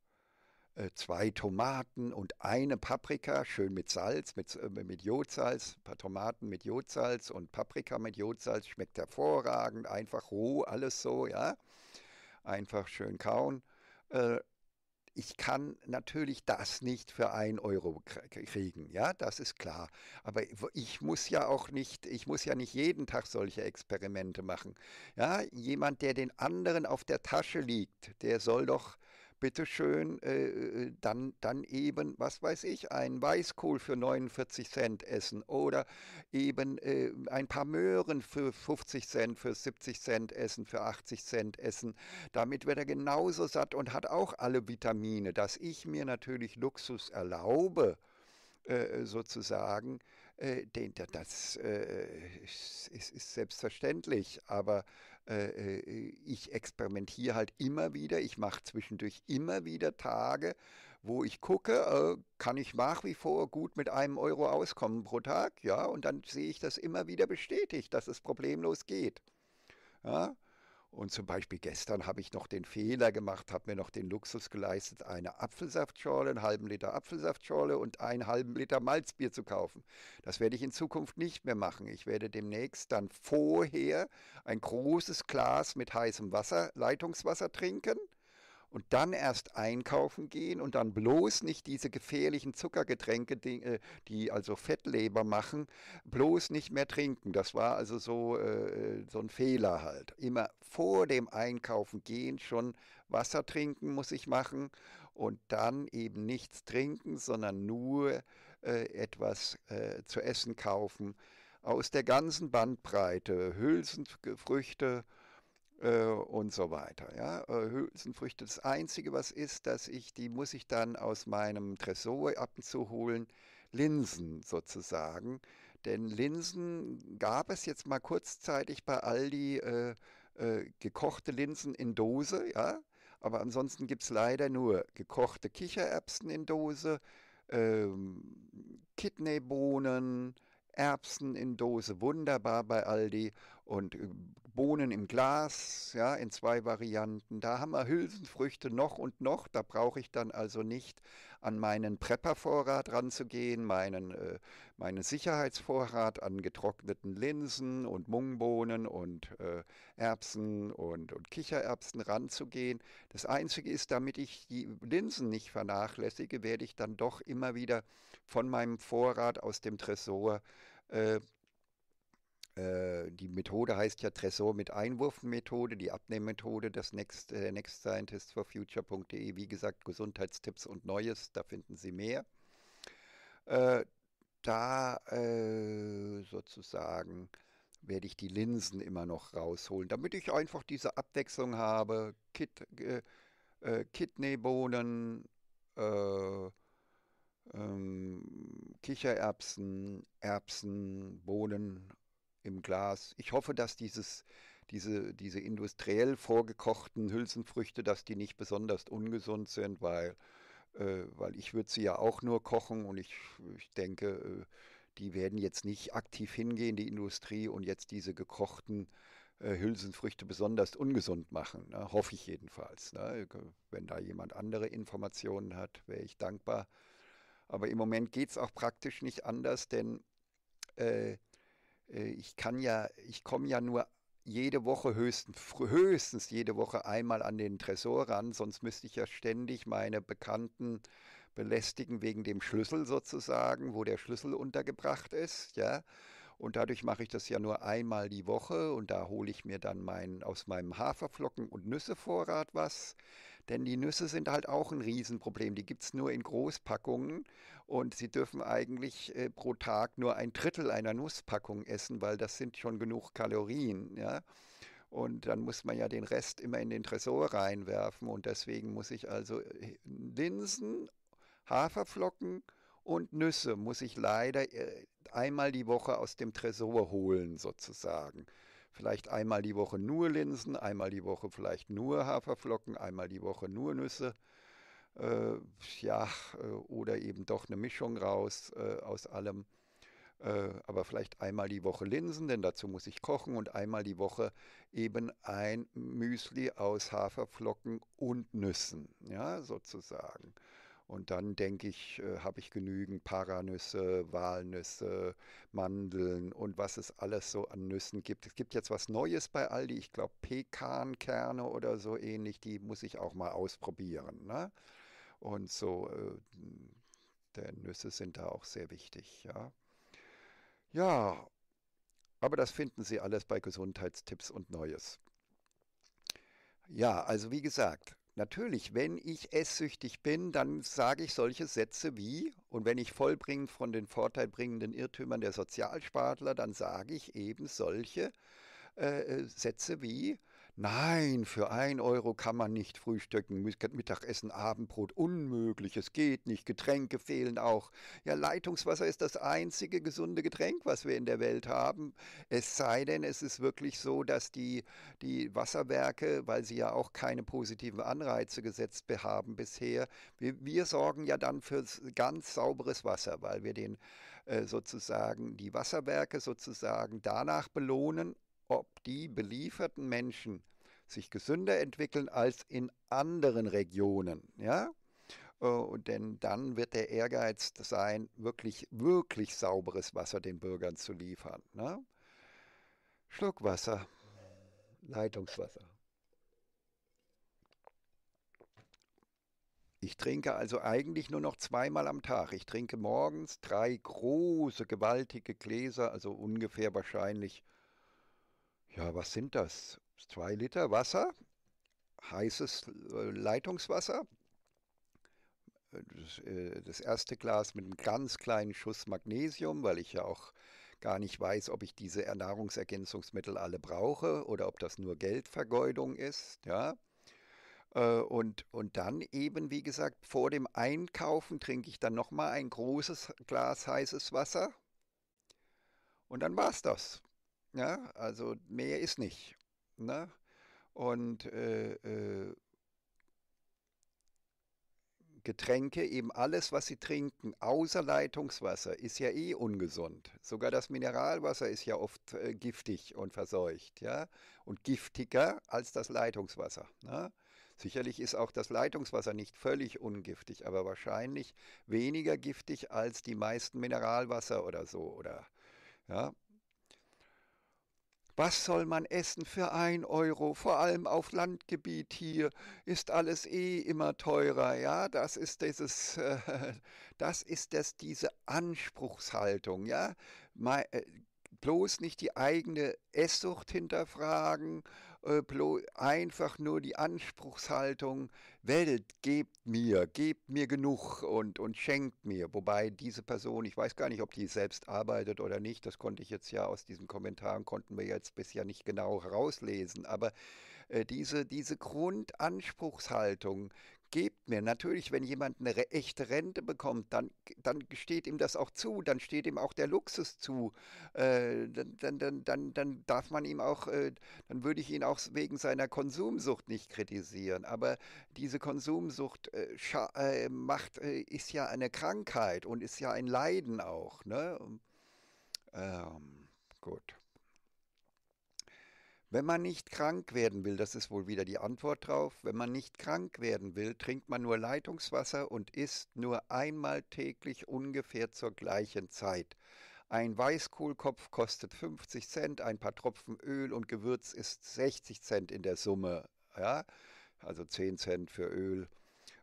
Äh, zwei Tomaten und eine Paprika, schön mit Salz, mit, äh, mit Jodsalz, ein paar Tomaten mit Jodsalz und Paprika mit Jodsalz, schmeckt hervorragend, einfach roh, alles so, ja. Einfach schön kauen äh, ich kann natürlich das nicht für einen Euro kriegen, ja, das ist klar. Aber ich muss ja auch nicht, ich muss ja nicht jeden Tag solche Experimente machen. Ja, jemand, der den anderen auf der Tasche liegt, der soll doch bitteschön äh, äh, äh, dann, dann eben, was weiß ich, ein Weißkohl für 49 Cent essen oder eben äh, ein paar Möhren für 50 Cent, für 70 Cent essen, für 80 Cent essen. Damit wird er genauso satt und hat auch alle Vitamine, dass ich mir natürlich Luxus erlaube äh, sozusagen, das ist, selbstverständlich, aber äh, äh, ich experimentiere halt immer wieder, ich mache zwischendurch immer wieder Tage, wo ich gucke, äh, kann ich nach wie vor gut mit einem Euro auskommen pro Tag, ja, und dann sehe ich das immer wieder bestätigt, dass es problemlos geht. Ja, und zum Beispiel gestern habe ich noch den Fehler gemacht, habe mir noch den Luxus geleistet, eine Apfelsaftschorle, einen halben Liter Apfelsaftschorle und einen halben Liter Malzbier zu kaufen. Das werde ich in Zukunft nicht mehr machen. Ich werde demnächst dann vorher ein großes Glas mit heißem Wasser, Leitungswasser trinken und dann erst einkaufen gehen und dann bloß nicht diese gefährlichen Zuckergetränke, die, äh, die also Fettleber machen, bloß nicht mehr trinken. Das war also so, äh, so ein Fehler halt. Immer vor dem Einkaufen gehen schon Wasser trinken muss ich machen und dann eben nichts trinken, sondern nur äh, etwas äh, zu essen kaufen aus der ganzen Bandbreite, Hülsenfrüchte, äh, und so weiter. Ja? Äh, Hülsenfrüchte, das Einzige, was ist, dass ich, die muss ich dann aus meinem Tresor ab und zu holen, Linsen sozusagen. Denn Linsen gab es jetzt mal kurzzeitig bei Aldi äh, äh, gekochte Linsen in Dose, ja. Aber ansonsten gibt es leider nur gekochte Kichererbsen in Dose, ähm, Kidneybohnen, Erbsen in Dose, wunderbar bei Aldi und äh, Bohnen im Glas, ja, in zwei Varianten. Da haben wir Hülsenfrüchte noch und noch. Da brauche ich dann also nicht an meinen Preppervorrat ranzugehen, meinen, äh, meinen Sicherheitsvorrat an getrockneten Linsen und Mungbohnen und äh, Erbsen und, und Kichererbsen ranzugehen. Das Einzige ist, damit ich die Linsen nicht vernachlässige, werde ich dann doch immer wieder von meinem Vorrat aus dem Tresor äh, äh, die Methode heißt ja Tresor mit Einwurfmethode, die Abnehmmethode, das Next, äh, nextscientistforfuture.de. Wie gesagt, Gesundheitstipps und Neues, da finden Sie mehr. Äh, da äh, sozusagen werde ich die Linsen immer noch rausholen, damit ich einfach diese Abwechslung habe. Kid, äh, äh, Kidneybohnen, äh, ähm, Kichererbsen, Erbsen, Bohnen im Glas. Ich hoffe, dass dieses, diese, diese industriell vorgekochten Hülsenfrüchte, dass die nicht besonders ungesund sind, weil, äh, weil ich würde sie ja auch nur kochen und ich, ich denke, äh, die werden jetzt nicht aktiv hingehen, die Industrie, und jetzt diese gekochten äh, Hülsenfrüchte besonders ungesund machen. Ne? Hoffe ich jedenfalls. Ne? Wenn da jemand andere Informationen hat, wäre ich dankbar. Aber im Moment geht es auch praktisch nicht anders, denn äh, äh, ich kann ja, ich komme ja nur jede Woche höchstens, höchstens jede Woche einmal an den Tresor ran, sonst müsste ich ja ständig meine Bekannten belästigen wegen dem Schlüssel sozusagen, wo der Schlüssel untergebracht ist, ja. Und dadurch mache ich das ja nur einmal die Woche und da hole ich mir dann mein, aus meinem Haferflocken- und Nüssevorrat was. Denn die Nüsse sind halt auch ein Riesenproblem. Die gibt es nur in Großpackungen und sie dürfen eigentlich äh, pro Tag nur ein Drittel einer Nusspackung essen, weil das sind schon genug Kalorien. Ja? Und dann muss man ja den Rest immer in den Tresor reinwerfen. Und deswegen muss ich also äh, Linsen, Haferflocken und Nüsse muss ich leider äh, einmal die Woche aus dem Tresor holen, sozusagen. Vielleicht einmal die Woche nur Linsen, einmal die Woche vielleicht nur Haferflocken, einmal die Woche nur Nüsse äh, ja, äh, oder eben doch eine Mischung raus äh, aus allem. Äh, aber vielleicht einmal die Woche Linsen, denn dazu muss ich kochen und einmal die Woche eben ein Müsli aus Haferflocken und Nüssen, ja, sozusagen. Und dann denke ich, äh, habe ich genügend Paranüsse, Walnüsse, Mandeln und was es alles so an Nüssen gibt. Es gibt jetzt was Neues bei Aldi, ich glaube Pekankerne oder so ähnlich, die muss ich auch mal ausprobieren. Ne? Und so äh, denn Nüsse sind da auch sehr wichtig, ja. Ja, aber das finden Sie alles bei Gesundheitstipps und Neues. Ja, also wie gesagt, natürlich, wenn ich esssüchtig bin, dann sage ich solche Sätze wie, und wenn ich vollbringend von den vorteilbringenden Irrtümern der Sozialspartler, dann sage ich eben solche äh, äh Sätze wie, Nein, für ein Euro kann man nicht frühstücken, Mittagessen, Abendbrot, unmöglich, es geht nicht, Getränke fehlen auch. Ja, Leitungswasser ist das einzige gesunde Getränk, was wir in der Welt haben. Es sei denn, es ist wirklich so, dass die, die Wasserwerke, weil sie ja auch keine positiven Anreize gesetzt haben bisher, wir, wir sorgen ja dann für ganz sauberes Wasser, weil wir den äh, sozusagen die Wasserwerke sozusagen danach belohnen, ob die belieferten Menschen sich gesünder entwickeln als in anderen Regionen. Ja? Uh, denn dann wird der Ehrgeiz sein, wirklich, wirklich sauberes Wasser den Bürgern zu liefern. Ne? Schluckwasser, Leitungswasser. Ich trinke also eigentlich nur noch zweimal am Tag. Ich trinke morgens drei große, gewaltige Gläser, also ungefähr wahrscheinlich ja, was sind das? Zwei Liter Wasser, heißes äh, Leitungswasser, äh, äh, das erste Glas mit einem ganz kleinen Schuss Magnesium, weil ich ja auch gar nicht weiß, ob ich diese Nahrungsergänzungsmittel alle brauche oder ob das nur Geldvergeudung ist, ja. Und, und dann eben, wie gesagt, vor dem Einkaufen trinke ich dann nochmal ein großes Glas heißes Wasser. Und dann war's das. Ja, ne? also mehr ist nicht. Ne? Und äh, äh, Getränke, eben alles, was sie trinken, außer Leitungswasser, ist ja eh ungesund. Sogar das Mineralwasser ist ja oft äh, giftig und verseucht, ja, und giftiger als das Leitungswasser. Ne? Sicherlich ist auch das Leitungswasser nicht völlig ungiftig, aber wahrscheinlich weniger giftig als die meisten Mineralwasser oder so oder ja, was soll man essen für ein Euro? Vor allem auf Landgebiet hier ist alles eh immer teurer. Ja, das ist dieses, äh, das ist das, diese Anspruchshaltung. Ja, mal, äh, bloß nicht die eigene Esssucht hinterfragen äh, einfach nur die Anspruchshaltung, Welt, gebt mir, gebt mir genug und, und schenkt mir. Wobei diese Person, ich weiß gar nicht, ob die selbst arbeitet oder nicht, das konnte ich jetzt ja aus diesen Kommentaren, konnten wir jetzt bisher nicht genau herauslesen, aber äh, diese, diese Grundanspruchshaltung, gebt mir. Natürlich, wenn jemand eine echte Rente bekommt, dann, dann steht ihm das auch zu, dann steht ihm auch der Luxus zu. Äh, dann, dann, dann, dann, darf man ihm auch, äh, dann würde ich ihn auch wegen seiner Konsumsucht nicht kritisieren. Aber diese Konsumsucht äh, äh macht, äh, ist ja eine Krankheit und ist ja ein Leiden auch. Ne? Ähm, gut. Wenn man nicht krank werden will, das ist wohl wieder die Antwort drauf, wenn man nicht krank werden will, trinkt man nur Leitungswasser und isst nur einmal täglich ungefähr zur gleichen Zeit. Ein Weißkohlkopf kostet 50 Cent, ein paar Tropfen Öl und Gewürz ist 60 Cent in der Summe. Ja? Also 10 Cent für Öl.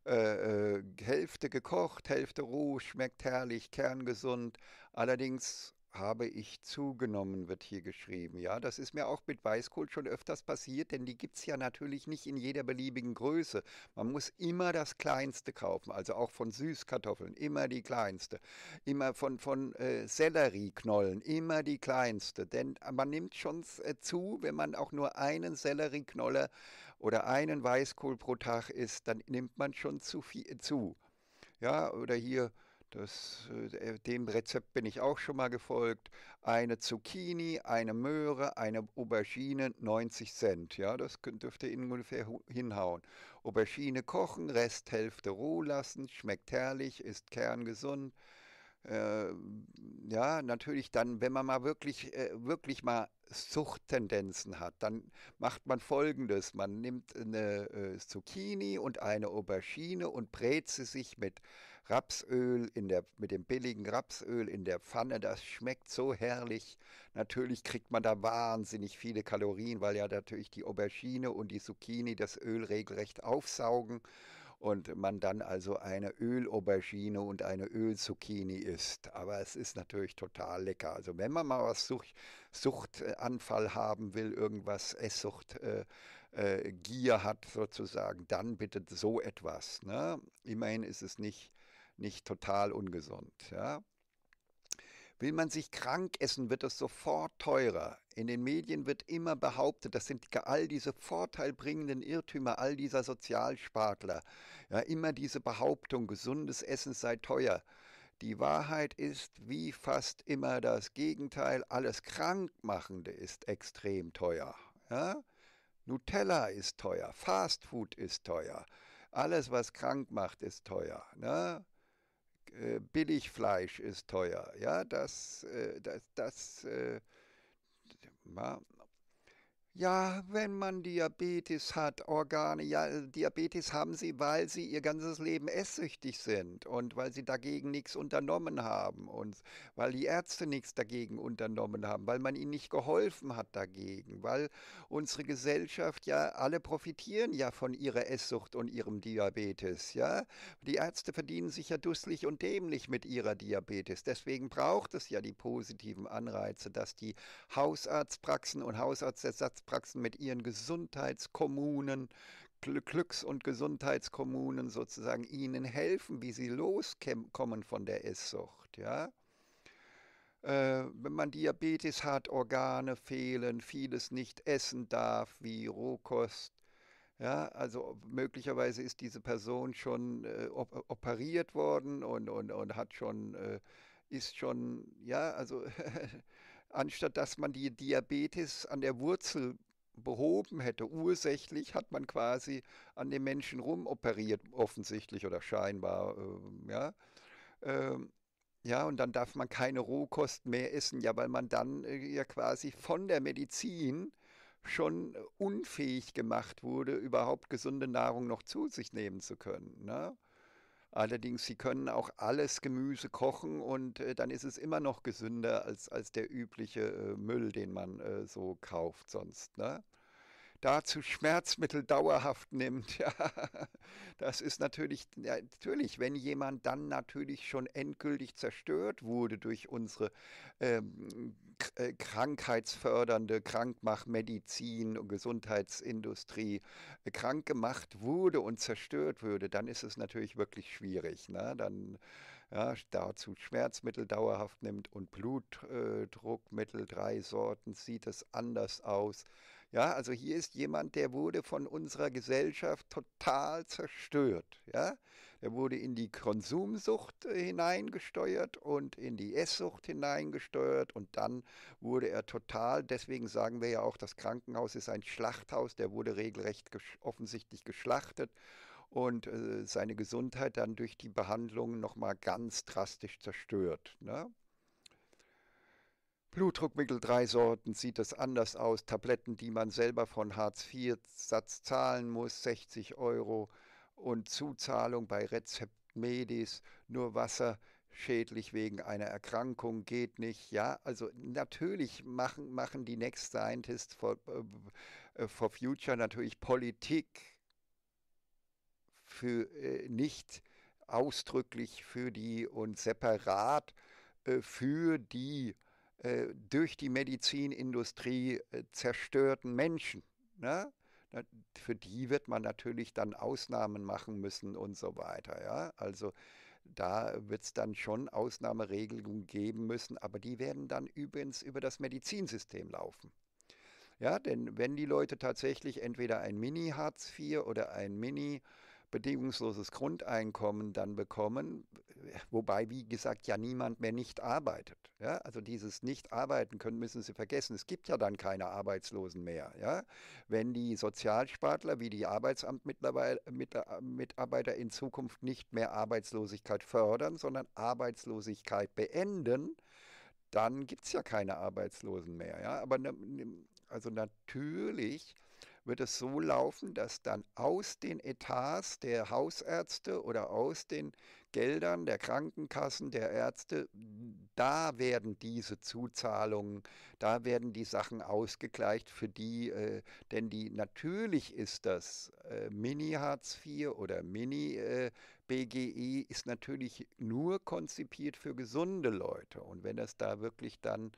Äh, äh, Hälfte gekocht, Hälfte roh, schmeckt herrlich, kerngesund. Allerdings habe ich zugenommen, wird hier geschrieben. Ja, das ist mir auch mit Weißkohl schon öfters passiert, denn die gibt es ja natürlich nicht in jeder beliebigen Größe. Man muss immer das Kleinste kaufen, also auch von Süßkartoffeln, immer die Kleinste. Immer von, von äh, Sellerieknollen, immer die Kleinste. Denn äh, man nimmt schon äh, zu, wenn man auch nur einen Sellerieknoller oder einen Weißkohl pro Tag isst, dann nimmt man schon zu viel äh, zu. Ja, oder hier das, äh, dem Rezept bin ich auch schon mal gefolgt. Eine Zucchini, eine Möhre, eine Aubergine, 90 Cent. Ja, das dürfte ungefähr hinhauen. Aubergine kochen, Resthälfte roh lassen, schmeckt herrlich, ist kerngesund. Äh, ja, natürlich dann, wenn man mal wirklich, äh, wirklich mal Suchttendenzen hat, dann macht man folgendes. Man nimmt eine äh, Zucchini und eine Aubergine und brät sie sich mit Rapsöl in der, mit dem billigen Rapsöl in der Pfanne, das schmeckt so herrlich. Natürlich kriegt man da wahnsinnig viele Kalorien, weil ja natürlich die Aubergine und die Zucchini das Öl regelrecht aufsaugen und man dann also eine öl und eine Ölzucchini isst. Aber es ist natürlich total lecker. Also wenn man mal was Sucht, Suchtanfall haben will, irgendwas Esssucht, äh, äh, Gier hat sozusagen, dann bitte so etwas. Ne? Immerhin ist es nicht nicht total ungesund. Ja? Will man sich krank essen, wird es sofort teurer. In den Medien wird immer behauptet, das sind all diese vorteilbringenden Irrtümer all dieser Sozialspartler. Ja, immer diese Behauptung, gesundes Essen sei teuer. Die Wahrheit ist, wie fast immer das Gegenteil, alles Krankmachende ist extrem teuer. Ja? Nutella ist teuer, Fastfood ist teuer, alles, was krank macht, ist teuer. Ne? äh, Billigfleisch ist teuer. Ja, das, äh, das, das äh, ja, wenn man Diabetes hat, Organe, ja, äh, Diabetes haben sie, weil sie ihr ganzes Leben esssüchtig sind und weil sie dagegen nichts unternommen haben und weil die Ärzte nichts dagegen unternommen haben, weil man ihnen nicht geholfen hat dagegen, weil unsere Gesellschaft ja, alle profitieren ja von ihrer Esssucht und ihrem Diabetes, ja. Die Ärzte verdienen sich ja dusselig und dämlich mit ihrer Diabetes. Deswegen braucht es ja die positiven Anreize, dass die Hausarztpraxen und Hausarztersatzpraxen Arztpraxen mit ihren Gesundheitskommunen, Glücks- und Gesundheitskommunen sozusagen ihnen helfen, wie sie loskommen von der Esssucht. Ja? Äh, wenn man Diabetes hat, Organe fehlen, vieles nicht essen darf, wie Rohkost. Ja, also möglicherweise ist diese Person schon äh, op operiert worden und, und, und hat schon, äh, ist schon, ja, also [LAUGHS] anstatt dass man die Diabetes an der Wurzel behoben hätte. Ursächlich hat man quasi an den Menschen rumoperiert, offensichtlich oder scheinbar. Äh, ja. Ähm, ja, und dann darf man keine Rohkost mehr essen, ja, weil man dann äh, ja quasi von der Medizin schon unfähig gemacht wurde, überhaupt gesunde Nahrung noch zu sich nehmen zu können. Ne? Allerdings, sie können auch alles Gemüse kochen und äh, dann ist es immer noch gesünder als, als der übliche äh, Müll, den man äh, so kauft sonst. Ne? dazu Schmerzmittel dauerhaft nimmt. [LAUGHS] Ja, das ist natürlich, natürlich, wenn jemand dann natürlich schon endgültig zerstört wurde durch unsere ähm, äh, krankheitsfördernde Krankmachmedizin und Gesundheitsindustrie äh, krank gemacht wurde und zerstört würde, dann ist es natürlich wirklich schwierig. Ne? Dann ja, dazu Schmerzmittel dauerhaft nimmt und Blutdruckmittel, äh, drei Sorten, sieht es anders aus. Ja, also hier ist jemand, der wurde von unserer Gesellschaft total zerstört. Ja, der wurde in die Konsumsucht äh, hineingesteuert und in die Esssucht hineingesteuert und dann wurde er total, deswegen sagen wir ja auch, das Krankenhaus ist ein Schlachthaus, der wurde regelrecht gesch offensichtlich geschlachtet und äh, seine Gesundheit dann durch die Behandlung nochmal ganz drastisch zerstört. Ne? Blutdruckmittel drei Sorten sieht das anders aus. Tabletten, die man selber von Hartz IV Satz zahlen muss, 60 Euro und Zuzahlung bei Rezept Medis, nur Wasser schädlich wegen einer Erkrankung geht nicht. Ja, also natürlich machen, machen die Next Scientists for, äh, for Future natürlich Politik für äh, nicht ausdrücklich für die und separat äh, für die äh, durch die Medizinindustrie äh, zerstörten Menschen. Ne? Für die wird man natürlich dann Ausnahmen machen müssen und so weiter. Ja? Also da wird es dann schon Ausnahmeregelungen geben müssen, aber die werden dann übrigens über das Medizinsystem laufen. Ja, denn wenn die Leute tatsächlich entweder ein Mini-Hartz IV oder ein Mini-Hartz bedingungsloses Grundeinkommen dann bekommen, wobei, wie gesagt, ja niemand mehr nicht arbeitet. Ja? Also dieses Nicht-Arbeiten können, müssen Sie vergessen. Es gibt ja dann keine Arbeitslosen mehr. Ja? Wenn die Sozialspartler wie die Arbeitsamt mittlerweile, mit, äh, Mitarbeiter in Zukunft nicht mehr Arbeitslosigkeit fördern, sondern Arbeitslosigkeit beenden, dann gibt es ja keine Arbeitslosen mehr. Ja? Aber ne, ne also natürlich wird es so laufen, dass dann aus den Etats der Hausärzte oder aus den Geldern der Krankenkassen, der Ärzte, da werden diese Zuzahlungen, da werden die Sachen ausgegleicht für die, äh, denn die natürlich ist das äh, Mini-Hartz IV oder Mini-BGE äh, e ist natürlich nur konzipiert für gesunde Leute. Und wenn es da wirklich dann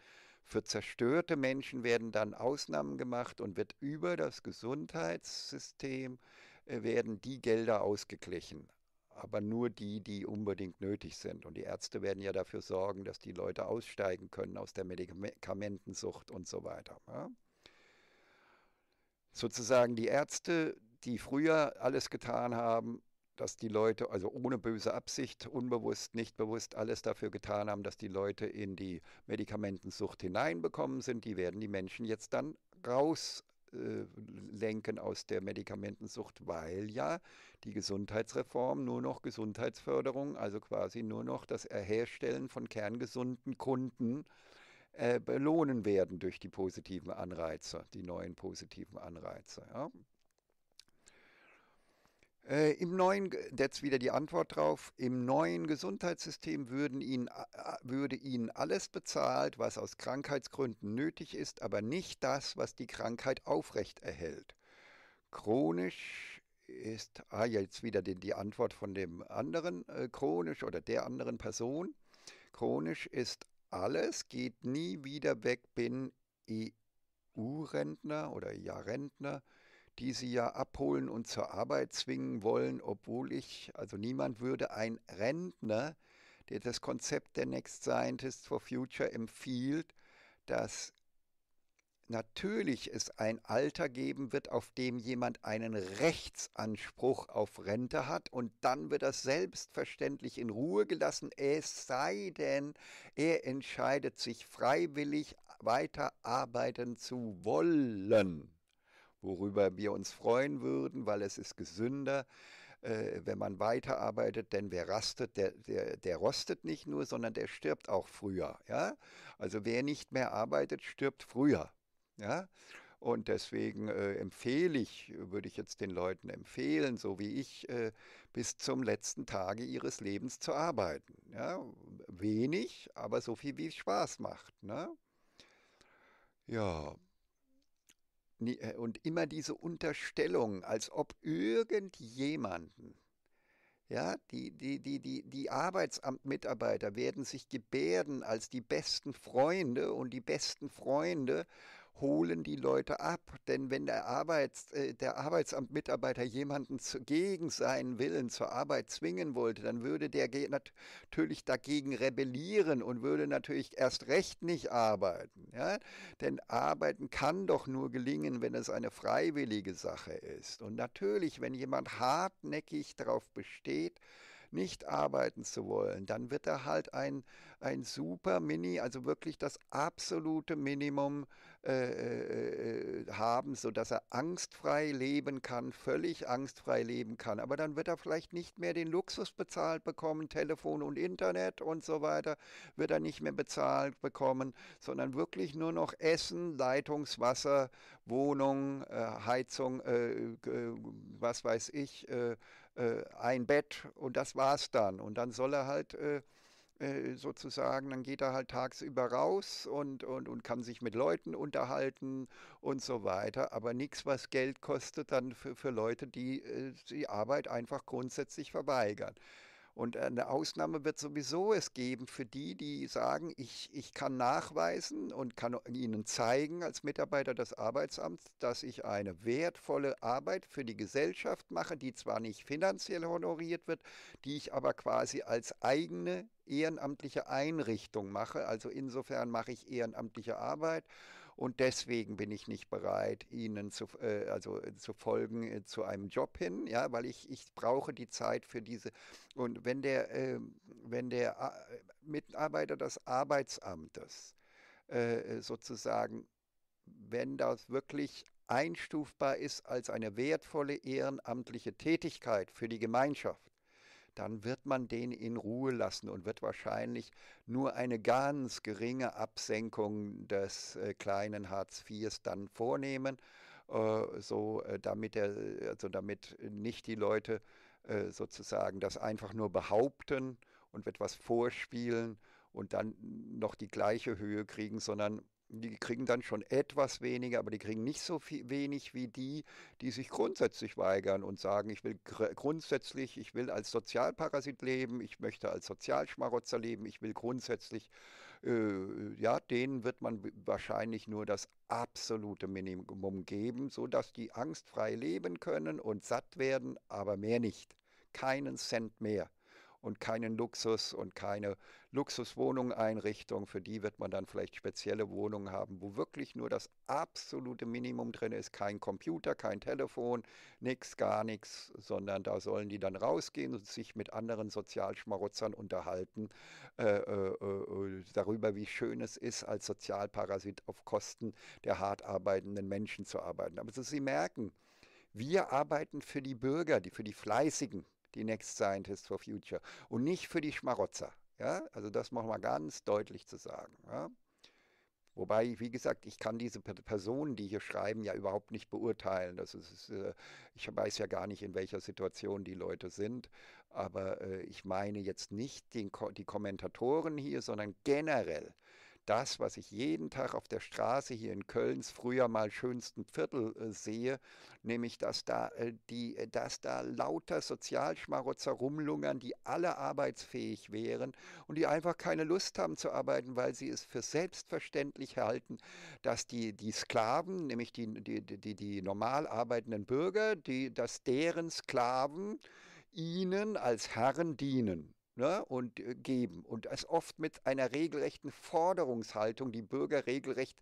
für zerstörte Menschen werden dann Ausnahmen gemacht und wird über das Gesundheitssystem äh, werden die Gelder ausgeglichen. Aber nur die, die unbedingt nötig sind. Und die Ärzte werden ja dafür sorgen, dass die Leute aussteigen können aus der Medikamentensucht und so weiter. Ja? Ne? Sozusagen die Ärzte, die früher alles getan haben, dass die Leute, also ohne böse Absicht, unbewusst, nicht bewusst, alles dafür getan haben, dass die Leute in die Medikamentensucht hineinbekommen sind. Die werden die Menschen jetzt dann raus äh, lenken aus der Medikamentensucht, weil ja die Gesundheitsreform nur noch Gesundheitsförderung, also quasi nur noch das Herstellen von kerngesunden Kunden äh, belohnen werden durch die positiven Anreize, die neuen positiven Anreize. Ja. Äh, Im neuen, jetzt wieder die Antwort drauf, im neuen Gesundheitssystem würden ihnen, würde ihnen alles bezahlt, was aus Krankheitsgründen nötig ist, aber nicht das, was die Krankheit aufrecht erhält. Chronisch ist, ah, jetzt wieder die, die Antwort von dem anderen, äh, chronisch oder der anderen Person. Chronisch ist alles, geht nie wieder weg, bin EU-Rentner oder Ja-Rentner die sie ja abholen und zur Arbeit zwingen wollen, obwohl ich, also niemand würde ein Rentner, der das Konzept der Next Scientist for Future empfiehlt, dass natürlich es ein Alter geben wird, auf dem jemand einen Rechtsanspruch auf Rente hat und dann wird das selbstverständlich in Ruhe gelassen, es sei denn, er entscheidet sich freiwillig weiter arbeiten zu wollen worüber wir uns freuen würden, weil es ist gesünder, äh, wenn man weiterarbeitet, denn wer rastet, der, der, der rostet nicht nur, sondern der stirbt auch früher. Ja? Also wer nicht mehr arbeitet, stirbt früher. Ja? Und deswegen äh, empfehle ich, würde ich jetzt den Leuten empfehlen, so wie ich, äh, bis zum letzten Tage ihres Lebens zu arbeiten. Ja? Wenig, aber so viel, wie es Spaß macht. Ne? Ja. Äh, und immer diese Unterstellung, als ob irgendjemanden, ja, die, die, die, die, die Arbeitsamtmitarbeiter werden sich gebärden als die besten Freunde und die besten Freunde holen die Leute ab. Denn wenn der, Arbeits, äh, der Arbeitsamtmitarbeiter jemanden gegen seinen Willen zur Arbeit zwingen wollte, dann würde der natürlich dagegen rebellieren und würde natürlich erst recht nicht arbeiten. Ja? Denn Arbeiten kann doch nur gelingen, wenn es eine freiwillige Sache ist. Und natürlich, wenn jemand hartnäckig darauf besteht, nicht arbeiten zu wollen, dann wird er halt ein, ein super Mini, also wirklich das absolute Minimum äh, äh, äh, haben, sodass er angstfrei leben kann, völlig angstfrei leben kann. Aber dann wird er vielleicht nicht mehr den Luxus bezahlt bekommen, Telefon und Internet und so weiter, wird er nicht mehr bezahlt bekommen, sondern wirklich nur noch Essen, Leitungswasser, Wohnung, äh, Heizung, äh, was weiß ich, ein Bett und das war's dann. Und dann soll er halt äh, sozusagen, dann geht er halt tagsüber raus und, und, und kann sich mit Leuten unterhalten und so weiter, aber nichts, was Geld kostet dann für, für Leute, die äh, die Arbeit einfach grundsätzlich verweigern. Und eine äh, Ausnahme wird sowieso es geben für die, die sagen, ich, ich kann nachweisen und kann Ihnen zeigen als Mitarbeiter des Arbeitsamts, dass ich eine wertvolle Arbeit für die Gesellschaft mache, die zwar nicht finanziell honoriert wird, die ich aber quasi als eigene ehrenamtliche Einrichtung mache. Also insofern mache ich ehrenamtliche Arbeit und deswegen bin ich nicht bereit, ihnen zu, äh, also, äh, zu folgen äh, zu einem Job hin, ja, weil ich, ich brauche die Zeit für diese. Und wenn der, äh, wenn der äh, Mitarbeiter des Arbeitsamtes äh, sozusagen, wenn das wirklich einstufbar ist als eine wertvolle ehrenamtliche Tätigkeit für die Gemeinschaft, dann wird man den in Ruhe lassen und wird wahrscheinlich nur eine ganz geringe Absenkung des äh, kleinen Hartz IVs dann vornehmen, äh, so äh, damit er, äh, also damit nicht die Leute äh, sozusagen das einfach nur behaupten und etwas vorspielen und dann noch die gleiche Höhe kriegen, sondern die kriegen dann schon etwas weniger, aber die kriegen nicht so viel, wenig wie die, die sich grundsätzlich weigern und sagen, ich will gr grundsätzlich, ich will als Sozialparasit leben, ich möchte als Sozialschmarotzer leben, ich will grundsätzlich, äh, ja, denen wird man wahrscheinlich nur das absolute Minimum geben, sodass die angstfrei leben können und satt werden, aber mehr nicht. Keinen Cent mehr und keinen Luxus und keine luxuswohnung Für die wird man dann vielleicht spezielle Wohnungen haben, wo wirklich nur das absolute Minimum drin ist. Kein Computer, kein Telefon, nichts, gar nichts, sondern da sollen die dann rausgehen und sich mit anderen Sozialschmarotzern unterhalten äh, äh, äh, darüber, wie schön es ist, als Sozialparasit auf Kosten der hart arbeitenden Menschen zu arbeiten. Aber so, Sie merken, wir arbeiten für die Bürger, die, für die Fleißigen, die Next Scientists for Future und nicht für die Schmarotzer. Ja? Also das machen wir ganz deutlich zu sagen. Ja? Wobei, wie gesagt, ich kann diese Personen, die hier schreiben, ja überhaupt nicht beurteilen. Das ist, äh, ich weiß ja gar nicht, in welcher Situation die Leute sind. Aber äh, ich meine jetzt nicht den Ko die Kommentatoren hier, sondern generell das, was ich jeden Tag auf der Straße hier in Kölns früher mal schönsten Viertel äh, sehe, nämlich dass da, äh, die, äh, dass da lauter Sozialschmarotzer rumlungern, die alle arbeitsfähig wären und die einfach keine Lust haben zu arbeiten, weil sie es für selbstverständlich halten, dass die, die Sklaven, nämlich die, die, die, die normal arbeitenden Bürger, die, dass deren Sklaven ihnen als Herren dienen ne, und äh, geben. Und es oft mit einer regelrechten Forderungshaltung, die Bürger regelrecht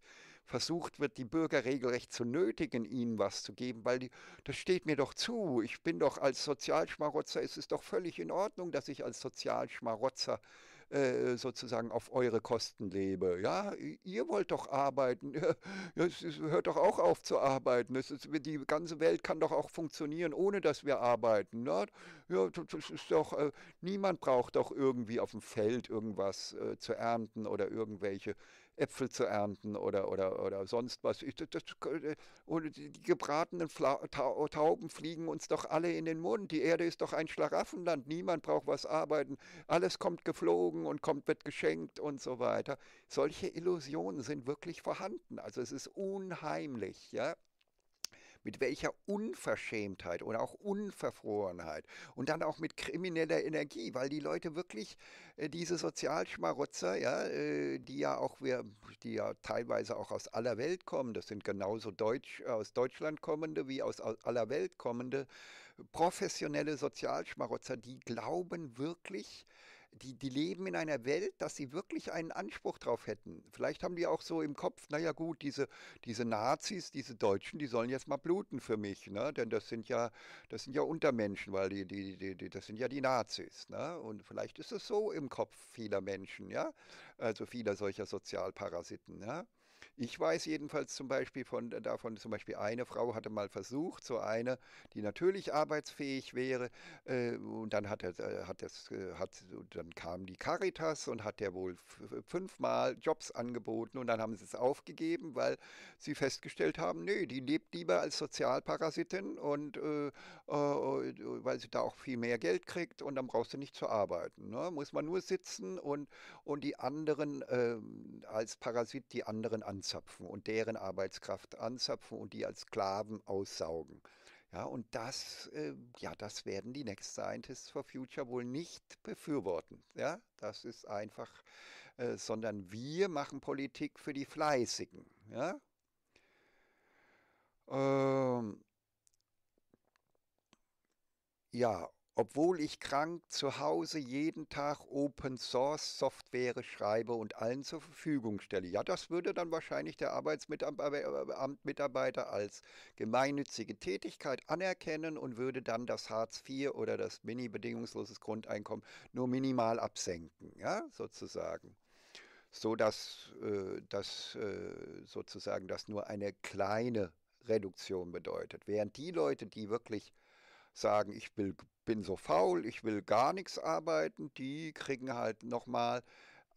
versucht wird, die Bürger regelrecht zu nötigen, ihnen was zu geben, weil die, das steht mir doch zu. Ich bin doch als Sozialschmarotzer, es ist doch völlig in Ordnung, dass ich als Sozialschmarotzer äh, äh, sozusagen auf eure Kosten lebe. Ja, ihr wollt doch arbeiten. [LAUGHS] Ja, hört doch auch auf zu arbeiten. Ist, die ganze Welt kann doch auch funktionieren, ohne dass wir arbeiten. Ne? Ja, das ist doch, äh, niemand braucht doch irgendwie auf dem Feld irgendwas äh, zu ernten oder irgendwelche Äpfel zu ernten oder, oder, oder sonst was. Ich, das, äh, und die gebratenen Fla Tauben fliegen uns doch alle in den Mund. Die Erde ist doch ein Schlaraffenland. Niemand braucht was arbeiten. Alles kommt geflogen und kommt, wird geschenkt und so weiter. Solche Illusionen sind wirklich vorhanden. Also es ist unheimlich, ja mit welcher Unverschämtheit oder auch Unverfrorenheit und dann auch mit krimineller Energie, weil die Leute wirklich äh, diese Sozialschmarotzer, ja, äh, die ja auch wir, die ja teilweise auch aus aller Welt kommen, das sind genauso Deutsch, aus Deutschland kommende wie aus aller Welt kommende professionelle Sozialschmarotzer, die glauben wirklich, die, die leben in einer Welt, dass sie wirklich einen Anspruch drauf hätten. Vielleicht haben die auch so im Kopf, naja gut, diese, diese Nazis, diese Deutschen, die sollen jetzt mal bluten für mich, ne? Denn das sind ja, das sind ja Untermenschen, weil die, die, die, die das sind ja die Nazis, ne? Und vielleicht ist es so im Kopf vieler Menschen, ja, also vieler solcher Sozialparasiten, ja. Ich weiß jedenfalls zum Beispiel von, äh, davon, zum Beispiel eine Frau hatte mal versucht, so eine, die natürlich arbeitsfähig wäre, äh, und dann hat, er, äh, hat das, äh, hat, dann kam die Caritas und hat der wohl fünfmal Jobs angeboten und dann haben sie es aufgegeben, weil sie festgestellt haben, nö, die lebt lieber als Sozialparasitin und äh, äh, weil sie da auch viel mehr Geld kriegt und dann brauchst du nicht zu arbeiten. Ne? Muss man nur sitzen und, und die anderen ähm, als Parasit die anderen anziehen anzapfen und deren Arbeitskraft anzapfen und die als Sklaven aussaugen. Ja, und das, äh, ja, das werden die Next Scientists for Future wohl nicht befürworten. Ja, das ist einfach, äh, sondern wir machen Politik für die Fleißigen. Ja. Ähm, ja, obwohl ich krank zu Hause jeden Tag Open Source Software schreibe und allen zur Verfügung stelle. Ja, das würde dann wahrscheinlich der Arbeitsamtmitarbeiter als gemeinnützige Tätigkeit anerkennen und würde dann das Hartz IV oder das Mini-bedingungsloses Grundeinkommen nur minimal absenken, ja, sozusagen so dass, äh, dass äh, sozusagen das nur eine kleine Reduktion bedeutet. Während die Leute, die wirklich sagen, ich will, bin so faul, ich will gar nichts arbeiten, die kriegen halt nochmal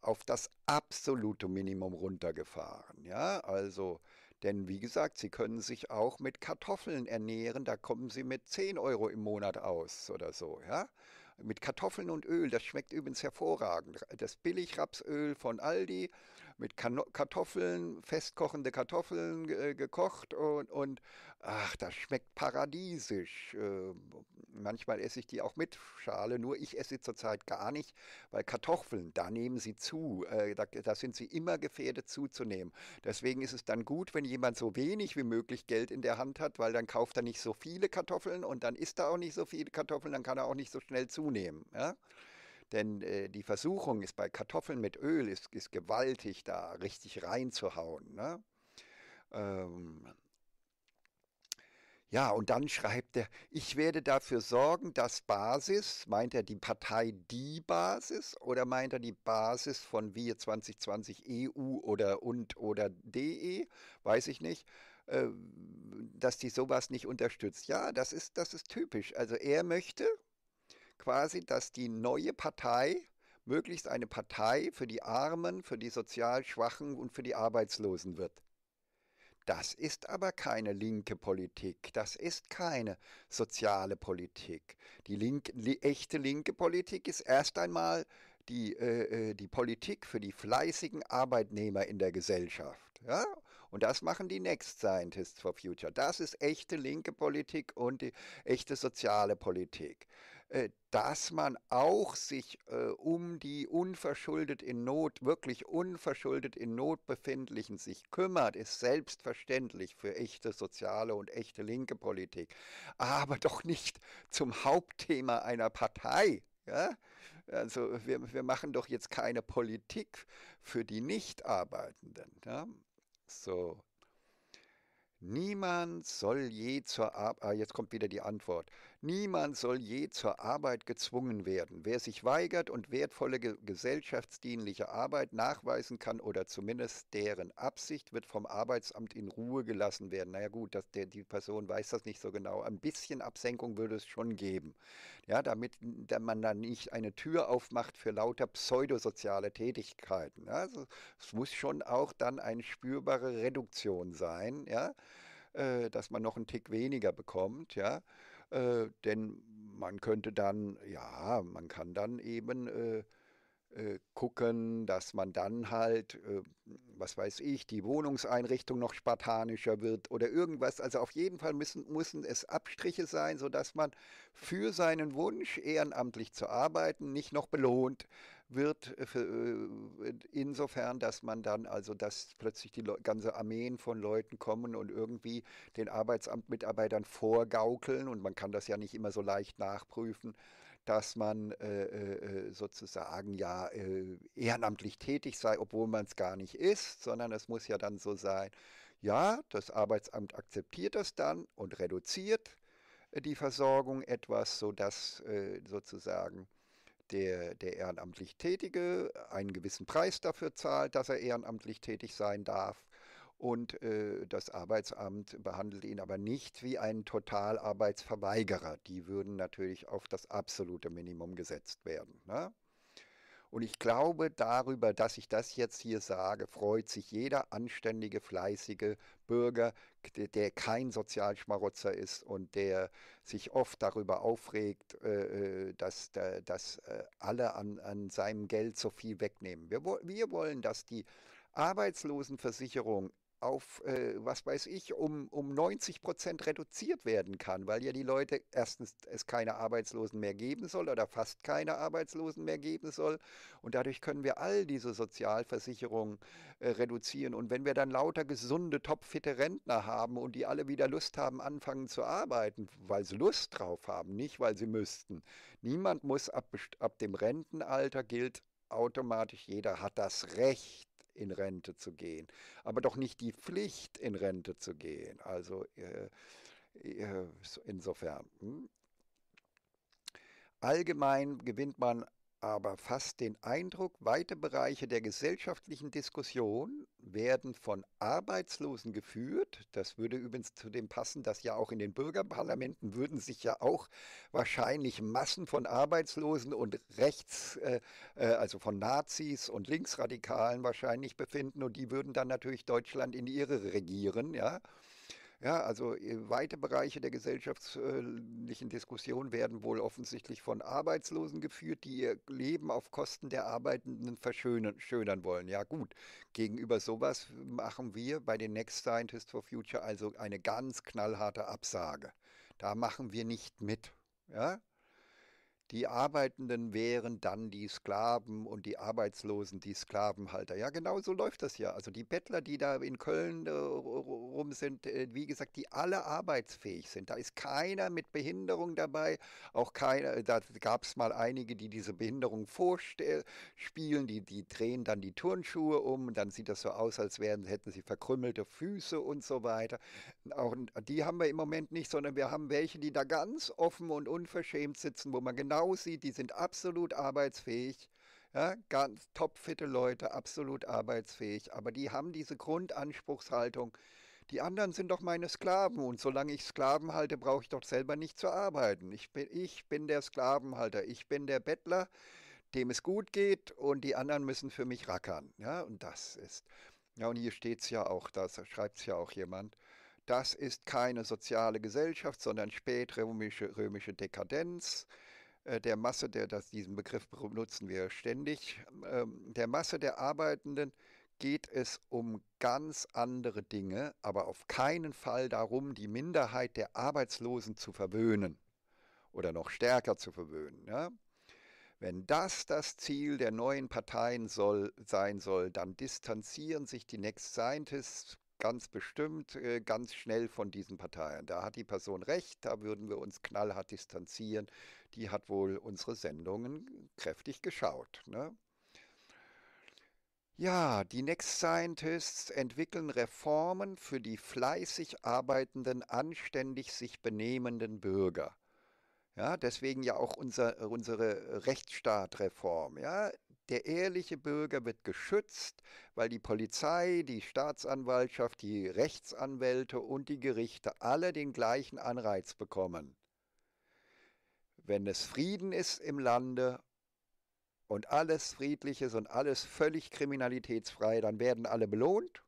auf das absolute Minimum runtergefahren. Ja, also, denn wie gesagt, sie können sich auch mit Kartoffeln ernähren, da kommen sie mit 10 Euro im Monat aus oder so, ja. Mit Kartoffeln und Öl, das schmeckt übrigens hervorragend. Das Billigrapsöl von Aldi, mit Kartoffeln, festkochende Kartoffeln äh, gekocht und, und ach, das schmeckt paradiesisch. Äh, manchmal esse ich die auch mit Schale, nur ich esse sie zurzeit gar nicht, weil Kartoffeln, da nehmen sie zu. Äh, da, da sind sie immer gefährdet zuzunehmen. Deswegen ist es dann gut, wenn jemand so wenig wie möglich Geld in der Hand hat, weil dann kauft er nicht so viele Kartoffeln und dann isst er auch nicht so viele Kartoffeln, dann kann er auch nicht so schnell zunehmen. Ja? Denn äh, die Versuchung ist bei Kartoffeln mit Öl ist, ist gewaltig, da richtig reinzuhauen. Ne? Ähm, ja, und dann schreibt er, ich werde dafür sorgen, dass Basis, meint er die Partei die Basis oder meint er die Basis von Wir 2020 EU oder und oder DE, weiß ich nicht, ähm, dass die sowas nicht unterstützt. Ja, das ist, das ist typisch. Also er möchte, quasi, dass die neue Partei möglichst eine Partei für die Armen, für die sozial Schwachen und für die Arbeitslosen wird. Das ist aber keine linke Politik, das ist keine soziale Politik. Die, link, die echte linke Politik ist erst einmal die, äh, äh, die Politik für die fleißigen Arbeitnehmer in der Gesellschaft. Ja? Und das machen die Next Scientists for Future. Das ist echte linke Politik und die echte soziale Politik. Äh, dass man auch sich äh, um die unverschuldet in Not, wirklich unverschuldet in Not befindlichen sich kümmert, ist selbstverständlich für echte soziale und echte linke Politik, aber doch nicht zum Hauptthema einer Partei. Ja? Also wir, wir machen doch jetzt keine Politik für die Nichtarbeitenden. Ja? So. Niemand soll je zur Arbeit. Ah, jetzt kommt wieder die Antwort. Niemand soll je zur Arbeit gezwungen werden. Wer sich weigert und wertvolle gesellschaftsdienliche Arbeit nachweisen kann oder zumindest deren Absicht, wird vom Arbeitsamt in Ruhe gelassen werden. Naja gut, das, der, die Person weiß das nicht so genau. Ein bisschen Absenkung würde es schon geben, ja, damit man dann nicht eine Tür aufmacht für lauter pseudosoziale Tätigkeiten. Ja, also, es muss schon auch dann eine spürbare Reduktion sein, ja, äh, dass man noch einen Tick weniger bekommt, ja. Äh, denn man könnte dann, ja, man kann dann eben äh, äh, gucken, dass man dann halt, äh, was weiß ich, die Wohnungseinrichtung noch spartanischer wird oder irgendwas. Also auf jeden Fall müssen, müssen es Abstriche sein, sodass man für seinen Wunsch, ehrenamtlich zu arbeiten, nicht noch belohnt wird, äh, äh, insofern, dass man dann also, dass plötzlich die ganze Armeen von Leuten kommen und irgendwie den Arbeitsamtmitarbeitern vorgaukeln, und man kann das ja nicht immer so leicht nachprüfen, dass man äh, äh, sozusagen ja äh, ehrenamtlich tätig sei, obwohl man es gar nicht ist, sondern es muss ja dann so sein, ja, das Arbeitsamt akzeptiert das dann und reduziert die Versorgung etwas, sodass äh, sozusagen der, der ehrenamtlich Tätige einen gewissen Preis dafür zahlt, dass er ehrenamtlich tätig sein darf. Und äh, das Arbeitsamt behandelt ihn aber nicht wie einen Totalarbeitsverweigerer. Die würden natürlich auf das absolute Minimum gesetzt werden. Ne? Und ich glaube, darüber, dass ich das jetzt hier sage, freut sich jeder anständige, fleißige Bürger, der kein Sozialschmarotzer ist und der sich oft darüber aufregt, äh, äh, dass, dass äh, alle an, an seinem Geld so viel wegnehmen. Wir, wir wollen, dass die Arbeitslosenversicherung auf, äh, was weiß ich, um, um 90 Prozent reduziert werden kann, weil ja die Leute erstens es keine Arbeitslosen mehr geben soll oder fast keine Arbeitslosen mehr geben soll. Und dadurch können wir all diese Sozialversicherungen äh, reduzieren. Und wenn wir dann lauter gesunde, topfitte Rentner haben und die alle wieder Lust haben, anfangen zu arbeiten, weil sie Lust drauf haben, nicht weil sie müssten. Niemand muss ab, ab dem Rentenalter gilt automatisch, jeder hat das Recht in Rente zu gehen, aber doch nicht die Pflicht, in Rente zu gehen. Also äh, äh insofern. Hm? Allgemein gewinnt man aber fast den Eindruck, weite Bereiche der gesellschaftlichen Diskussion werden von Arbeitslosen geführt. Das würde übrigens zu dem passen, dass ja auch in den Bürgerparlamenten würden sich ja auch wahrscheinlich Massen von Arbeitslosen und rechts, äh, äh also von Nazis und Linksradikalen wahrscheinlich befinden und die würden dann natürlich Deutschland in die Irre regieren, ja. Ja, also äh, weite Bereiche der gesellschaftlichen Diskussion werden wohl offensichtlich von Arbeitslosen geführt, die ihr Leben auf Kosten der Arbeitenden verschönern wollen. Ja gut, gegenüber sowas machen wir bei den Next Scientists for Future also eine ganz knallharte Absage. Da machen wir nicht mit. Ja, die Arbeitenden wären dann die Sklaven und die Arbeitslosen die Sklavenhalter. Ja, genau so läuft das ja. Also die Bettler, die da in Köln äh, rum sind, äh, wie gesagt, die alle arbeitsfähig sind. Da ist keiner mit Behinderung dabei, auch keiner, äh, da gab es mal einige, die diese Behinderung vorspielen, die, die drehen dann die Turnschuhe um, dann sieht das so aus, als wären, hätten sie verkrümmelte Füße und so weiter. Auch die haben wir im Moment nicht, sondern wir haben welche, die da ganz offen und unverschämt sitzen, wo man genau sieht, die sind absolut arbeitsfähig. Ja, ganz topfitte Leute, absolut arbeitsfähig. Aber die haben diese Grundanspruchshaltung. Die anderen sind doch meine Sklaven und solange ich Sklaven halte, brauche ich doch selber nicht zu arbeiten. Ich bin, ich bin der Sklavenhalter, ich bin der Bettler, dem es gut geht und die anderen müssen für mich rackern. Ja, und das ist. Ja, und hier steht es ja auch, da schreibt es ja auch jemand das ist keine soziale Gesellschaft, sondern spätrömische römische Dekadenz äh, der Masse der, das, diesen Begriff benutzen wir ständig, ähm, der Masse der Arbeitenden geht es um ganz andere Dinge, aber auf keinen Fall darum, die Minderheit der Arbeitslosen zu verwöhnen oder noch stärker zu verwöhnen. Ja? Wenn das das Ziel der neuen Parteien soll, sein soll, dann distanzieren sich die Next Scientists ganz bestimmt äh, ganz schnell von diesen Parteien. Da hat die Person recht, da würden wir uns knallhart distanzieren. Die hat wohl unsere Sendungen kräftig geschaut. Ne? Ja, die Next Scientists entwickeln Reformen für die fleißig arbeitenden, anständig sich benehmenden Bürger. Ja, deswegen ja auch unser, unsere Rechtsstaatreform. Ja, der ehrliche Bürger wird geschützt, weil die Polizei, die Staatsanwaltschaft, die Rechtsanwälte und die Gerichte alle den gleichen Anreiz bekommen. Wenn es Frieden ist im Lande und alles friedlich ist und alles völlig kriminalitätsfrei, dann werden alle belohnt.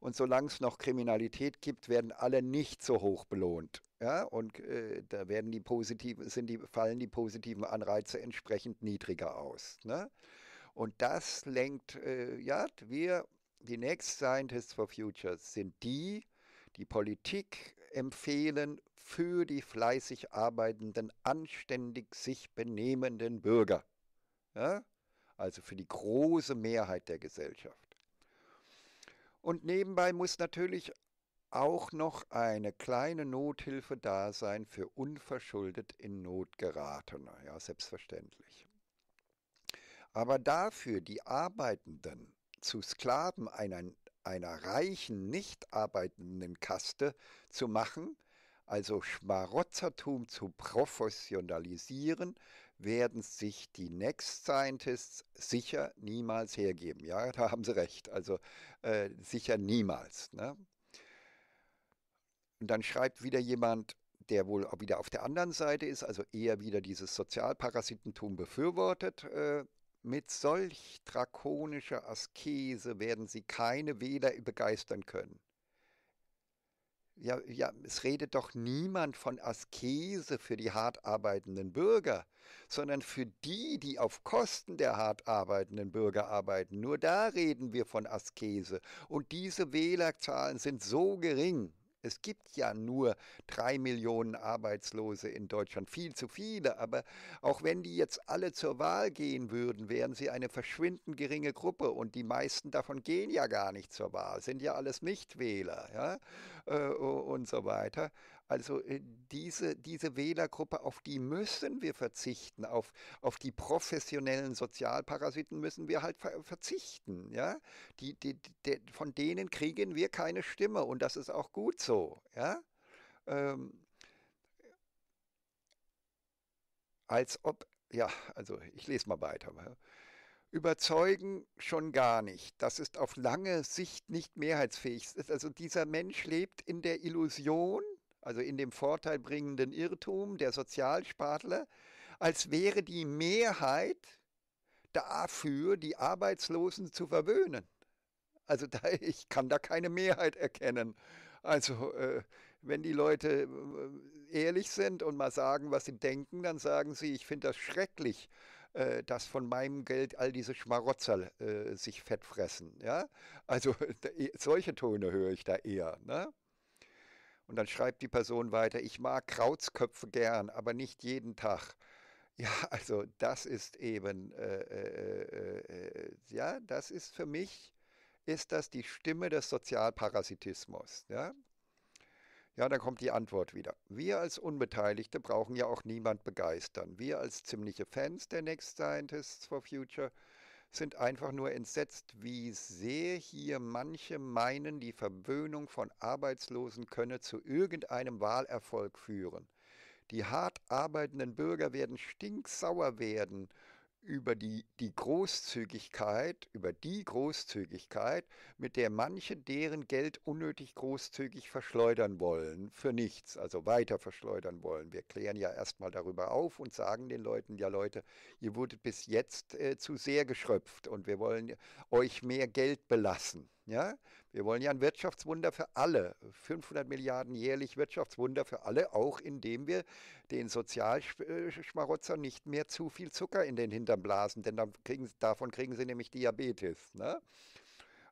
Und solange es noch Kriminalität gibt, werden alle nicht so hoch belohnt. Ja, und äh, da werden die positiven, sind die, fallen die positiven Anreize entsprechend niedriger aus. Ne? Und das lenkt, äh, ja, wir, die Next Scientists for Futures sind die, die Politik empfehlen für die fleißig arbeitenden, anständig sich benehmenden Bürger. Ja? Also für die große Mehrheit der Gesellschaft. Und nebenbei muss natürlich auch noch eine kleine Nothilfe da sein für unverschuldet in Not geratene. Ja, selbstverständlich. Aber dafür die Arbeitenden zu Sklaven einer, einer reichen, nicht arbeitenden Kaste zu machen, also Schmarotzertum zu professionalisieren, werden sich die Next Scientists sicher niemals hergeben. Ja, da haben sie recht. Also äh, sicher niemals. Ne? Und dann schreibt wieder jemand, der wohl auch wieder auf der anderen Seite ist, also eher wieder dieses Sozialparasitentum befürwortet. Äh, mit solch drakonischer Askese werden sie keine Wähler begeistern können. Ja, ja, es redet doch niemand von Askese für die hart arbeitenden Bürger, sondern für die, die auf Kosten der hart arbeitenden Bürger arbeiten. Nur da reden wir von Askese. Und diese Wählerzahlen sind so gering. Es gibt ja nur drei Millionen Arbeitslose in Deutschland, viel zu viele. Aber auch wenn die jetzt alle zur Wahl gehen würden, wären sie eine verschwindend geringe Gruppe und die meisten davon gehen ja gar nicht zur Wahl, sind ja alles Nichtwähler ja? Äh, und so weiter. Also äh, diese, diese Wählergruppe, auf die müssen wir verzichten. Auf, auf die professionellen Sozialparasiten müssen wir halt ver verzichten. Ja? Die, die, die, von denen kriegen wir keine Stimme und das ist auch gut so. Ja? Ähm, als ob, ja, also ich lese mal weiter. Überzeugen schon gar nicht. Das ist auf lange Sicht nicht mehrheitsfähig. Also dieser Mensch lebt in der Illusion, also in dem vorteilbringenden Irrtum der Sozialspartler, als wäre die Mehrheit dafür, die Arbeitslosen zu verwöhnen. Also da, [LAUGHS] ich kann da keine Mehrheit erkennen. Also äh, wenn die Leute äh, ehrlich sind und mal sagen, was sie denken, dann sagen sie, ich finde das schrecklich, äh, dass von meinem Geld all diese Schmarotzer äh, sich fett fressen. Ja? Also [LAUGHS] solche Töne höre ich da eher. Ne? Und dann schreibt die Person weiter, ich mag Krautsköpfe gern, aber nicht jeden Tag. [LAUGHS] Ja, also das ist eben, äh, äh, äh, äh, ja, das ist für mich, ist das die Stimme des Sozialparasitismus. Ja? ja, dann kommt die Antwort wieder. Wir als Unbeteiligte brauchen ja auch niemand begeistern. Wir als ziemliche Fans der Next Scientists for Future sind einfach nur entsetzt, wie sehr hier manche meinen, die Verwöhnung von Arbeitslosen könne zu irgendeinem Wahlerfolg führen. Die hart arbeitenden Bürger werden stinksauer werden über die, die Großzügigkeit, über die Großzügigkeit, mit der manche deren Geld unnötig großzügig verschleudern wollen, für nichts, also weiter verschleudern wollen. Wir klären ja erstmal darüber auf und sagen den Leuten, ja Leute, ihr wurdet bis jetzt äh, zu sehr geschröpft und wir wollen euch mehr Geld belassen. Ja? Wir wollen ja ein Wirtschaftswunder für alle, 500 Milliarden jährlich Wirtschaftswunder für alle, auch indem wir den Sozialschmarotzer nicht mehr zu viel Zucker in den Hintern blasen, denn dann kriegen, davon kriegen sie nämlich Diabetes. Ne?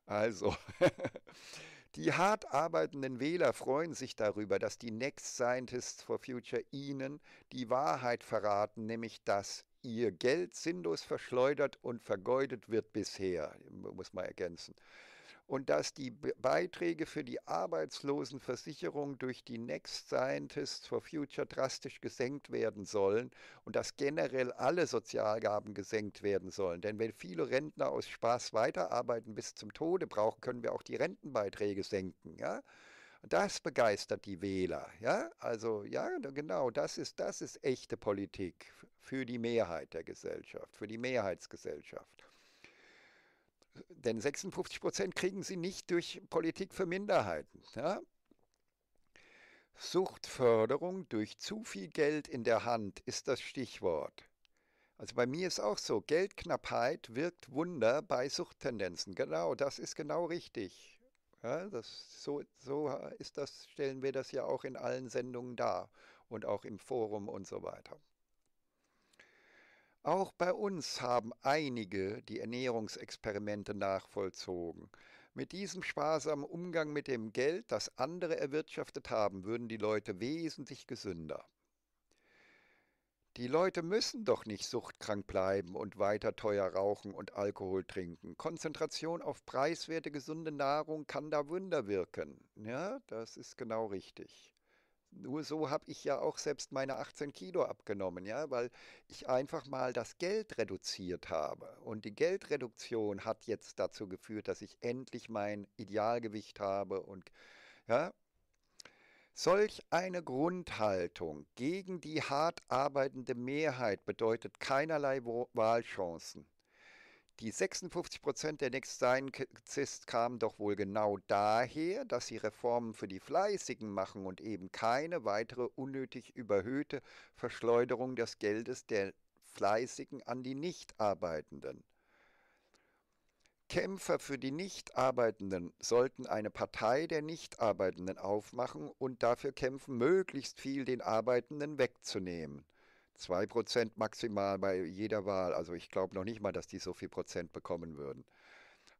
Also, [LAUGHS] die hart arbeitenden Wähler freuen sich darüber, dass die Next Scientists for Future ihnen die Wahrheit verraten, nämlich dass ihr Geld sinnlos verschleudert und vergeudet wird bisher, muss man ergänzen und dass die Beiträge für die Arbeitslosenversicherung durch die Next Scientists for Future drastisch gesenkt werden sollen und dass generell alle Sozialgaben gesenkt werden sollen. Denn wenn viele Rentner aus Spaß weiterarbeiten bis zum Tode brauchen, können wir auch die Rentenbeiträge senken. Ja? Das begeistert die Wähler. Ja, also ja, genau, das ist, das ist echte Politik für die Mehrheit der Gesellschaft, für die Mehrheitsgesellschaft. Denn 56 Prozent kriegen sie nicht durch Politik für Minderheiten. Ja? Suchtförderung durch zu viel Geld in der Hand ist das Stichwort. Also bei mir ist auch so, Geldknappheit wirkt Wunder bei Suchttendenzen. Genau, das ist genau richtig. Ja, das, so, so ist das, stellen wir das ja auch in allen Sendungen dar und auch im Forum und so weiter. Auch bei uns haben einige die Ernährungsexperimente nachvollzogen. Mit diesem sparsamen Umgang mit dem Geld, das andere erwirtschaftet haben, würden die Leute wesentlich gesünder. Die Leute müssen doch nicht suchtkrank bleiben und weiter teuer rauchen und Alkohol trinken. Konzentration auf preiswerte, gesunde Nahrung kann da Wunder wirken. Ja, ne? das ist genau richtig. Nur so habe ich ja auch selbst meine 18 Kilo abgenommen, ja, weil ich einfach mal das Geld reduziert habe. Und die Geldreduktion hat jetzt dazu geführt, dass ich endlich mein Idealgewicht habe und ja. Solch eine Grundhaltung gegen die hart arbeitende Mehrheit bedeutet keinerlei Wahlchancen. Die 56 Prozent der Next-Scientist kamen doch wohl genau daher, dass sie Reformen für die Fleißigen machen und eben keine weitere unnötig überhöhte Verschleuderung des Geldes der Fleißigen an die Nichtarbeitenden. Kämpfer für die Nichtarbeitenden sollten eine Partei der Nichtarbeitenden aufmachen und dafür kämpfen, möglichst viel den Arbeitenden wegzunehmen – 2 Prozent maximal bei jeder Wahl. Also ich glaube noch nicht mal, dass die so viel Prozent bekommen würden.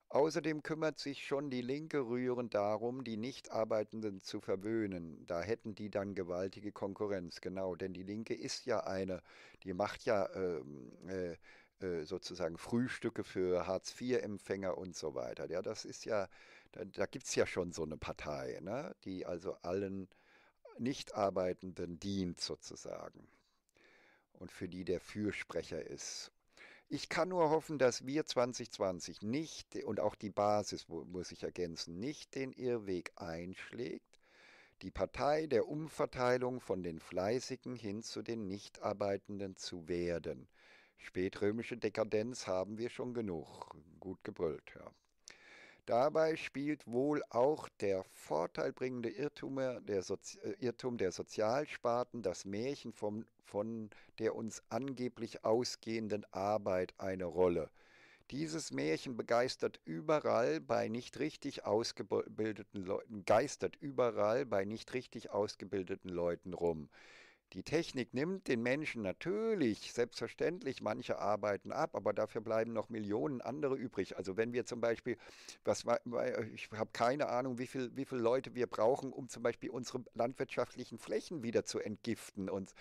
Außerdem kümmert sich schon die linke rührend darum, die Nichtarbeitenden zu verwöhnen. Da hätten die dann gewaltige Konkurrenz, genau. Denn die Linke ist ja eine, die macht ja ähm, äh, äh, sozusagen Frühstücke für Hartz-IV-Empfänger und so weiter. Ja, das ist ja, da, da gibt es ja schon so eine Partei, ne? die also allen Nichtarbeitenden dient sozusagen und für die der Fürsprecher ist. Ich kann nur hoffen, dass wir 2020 nicht, und auch die Basis muss ich ergänzen, nicht den Irrweg einschlägt, die Partei der Umverteilung von den Fleißigen hin zu den Nichtarbeitenden zu werden. Spätrömische Dekadenz haben wir schon genug. Gut gebrüllt, ja. Dabei spielt wohl auch der vorteilbringende Irrtum der, Sozi äh, Irrtum der Sozialsparten, das Märchen vom von der uns angeblich ausgehenden Arbeit eine Rolle. Dieses Märchen begeistert überall bei nicht richtig ausgebildeten Leuten, geistert überall bei nicht richtig ausgebildeten Leuten rum. Die Technik nimmt den Menschen natürlich, selbstverständlich, manche Arbeiten ab, aber dafür bleiben noch Millionen andere übrig. Also wenn wir zum Beispiel, was, ich habe keine Ahnung, wie viele wie viel Leute wir brauchen, um zum Beispiel unsere landwirtschaftlichen Flächen wieder zu entgiften und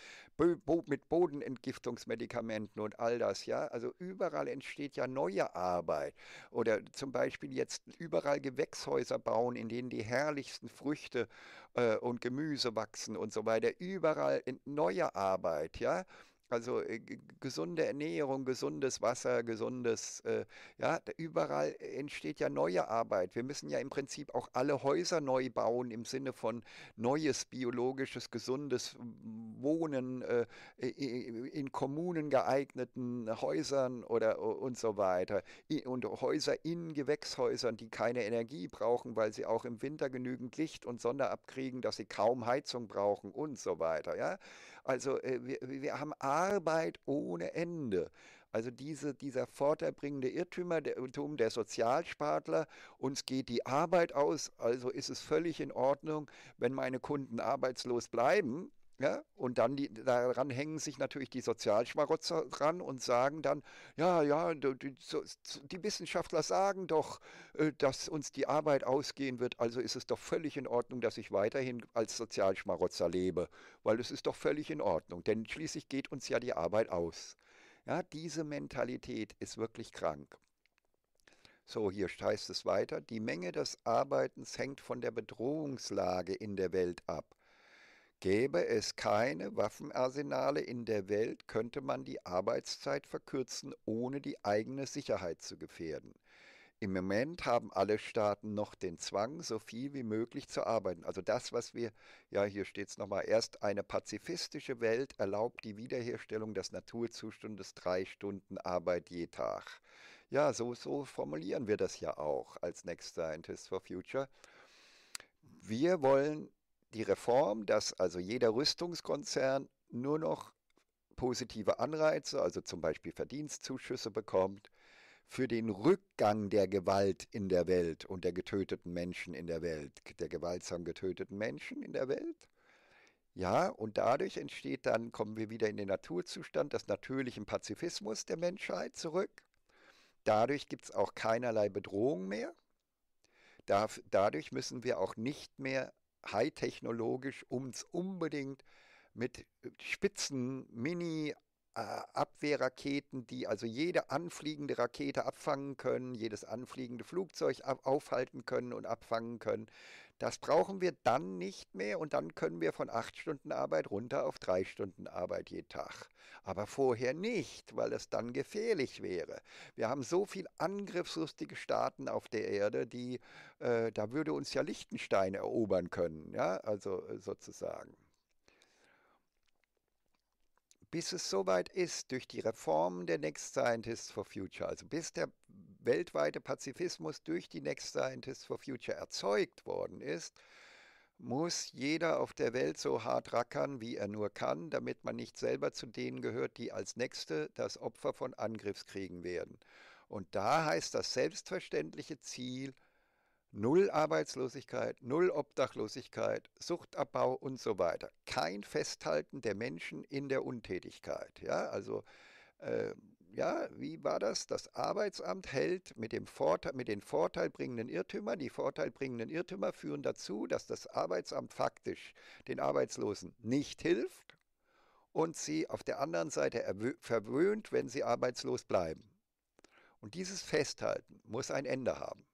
mit Bodenentgiftungsmedikamenten und all das, ja. Also überall entsteht ja neue Arbeit. Oder zum Beispiel jetzt überall Gewächshäuser bauen, in denen die herrlichsten Früchte äh, und Gemüse wachsen und so weiter. Überall in neuer Arbeit, ja. Also äh, gesunde Ernährung, gesundes Wasser, gesundes, äh, ja, überall äh, entsteht ja neue Arbeit. Wir müssen ja im Prinzip auch alle Häuser neu bauen im Sinne von neues biologisches, gesundes Wohnen äh, in Kommunen geeigneten Häusern oder und so weiter. Und Häuser in Gewächshäusern, die keine Energie brauchen, weil sie auch im Winter genügend Licht und Sonne abkriegen, dass sie kaum Heizung brauchen und so weiter. Ja? Also äh, wir, wir haben Arbeit ohne Ende. Also diese, dieser vorteilbringende Irrtümer der, der Sozialspartler, uns geht die Arbeit aus, also ist es völlig in Ordnung, wenn meine Kunden arbeitslos bleiben, ja, ne? und dann die, daran hängen sich natürlich die Sozialschmarotzer dran und sagen dann, ja, ja, die, die, Wissenschaftler sagen doch, äh, dass uns die Arbeit ausgehen wird, also ist es doch völlig in Ordnung, dass ich weiterhin als Sozialschmarotzer lebe, weil es ist doch völlig in Ordnung, denn schließlich geht uns ja die Arbeit aus. Ja, diese Mentalität ist wirklich krank. So, hier heißt es weiter, die Menge des Arbeitens hängt von der Bedrohungslage in der Welt ab. Gäbe es keine Waffenarsenale in der Welt, könnte man die Arbeitszeit verkürzen, ohne die eigene Sicherheit zu gefährden. Im Moment haben alle Staaten noch den Zwang, so viel wie möglich zu arbeiten. Also das, was wir, ja, hier steht es nochmal, erst eine pazifistische Welt erlaubt die Wiederherstellung des Naturzustandes drei Stunden Arbeit je Tag. Ja, so, so formulieren wir das ja auch als Next Scientist for Future. Wir wollen die Reform, dass also jeder Rüstungskonzern nur noch positive Anreize, also zum Beispiel Verdienstzuschüsse bekommt, für den Rückgang der Gewalt in der Welt und der getöteten Menschen in der Welt, der gewaltsam getöteten Menschen in der Welt. Ja, und dadurch entsteht dann, kommen wir wieder in den Naturzustand des natürlichen Pazifismus der Menschheit zurück. Dadurch gibt es auch keinerlei Bedrohung mehr. dadurch müssen wir auch nicht mehr hightechnologisch, um es unbedingt mit äh, spitzen Mini- äh, Abwehrraketen, die also jede anfliegende Rakete abfangen können, jedes anfliegende Flugzeug aufhalten können und abfangen können. Das brauchen wir dann nicht mehr und dann können wir von acht Stunden Arbeit runter auf drei Stunden Arbeit je Tag. Aber vorher nicht, weil es dann gefährlich wäre. Wir haben so viel angriffslustige Staaten auf der Erde, die äh, da würde uns ja Liechtenstein erobern können, ja, also äh, sozusagen. Bis es soweit ist, durch die Reformen der Next Scientists for Future, also bis der weltweite Pazifismus durch die Next Scientists for Future erzeugt worden ist, muss jeder auf der Welt so hart rackern, wie er nur kann, damit man nicht selber zu denen gehört, die als Nächste das Opfer von Angriffskriegen werden. Und da heißt das selbstverständliche Ziel Null Arbeitslosigkeit, Null Obdachlosigkeit, Suchtabbau und so weiter. Kein Festhalten der Menschen in der Untätigkeit. Ja, also äh, ja, wie war das? Das Arbeitsamt hält mit, dem Vorteil, mit den vorteilbringenden Irrtümern, die vorteilbringenden Irrtümer führen dazu, dass das Arbeitsamt faktisch den Arbeitslosen nicht hilft und sie auf der anderen Seite verwöhnt, wenn sie arbeitslos bleiben. Und dieses Festhalten muss ein Ende haben.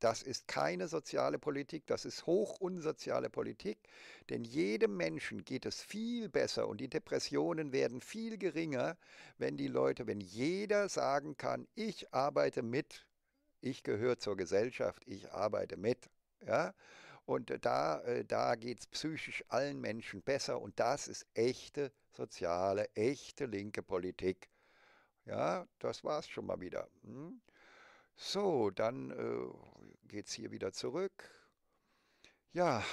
Das ist keine soziale Politik, das ist hoch unsoziale Politik, denn jedem Menschen geht es viel besser und die Depressionen werden viel geringer, wenn die Leute, wenn jeder sagen kann, ich arbeite mit, ich gehöre zur Gesellschaft, ich arbeite mit. Ja? Und da, äh, da geht es psychisch allen Menschen besser und das ist echte soziale, echte linke Politik. Ja, das war's schon mal wieder. Hm? So, dann äh, geht es hier wieder zurück. Ja,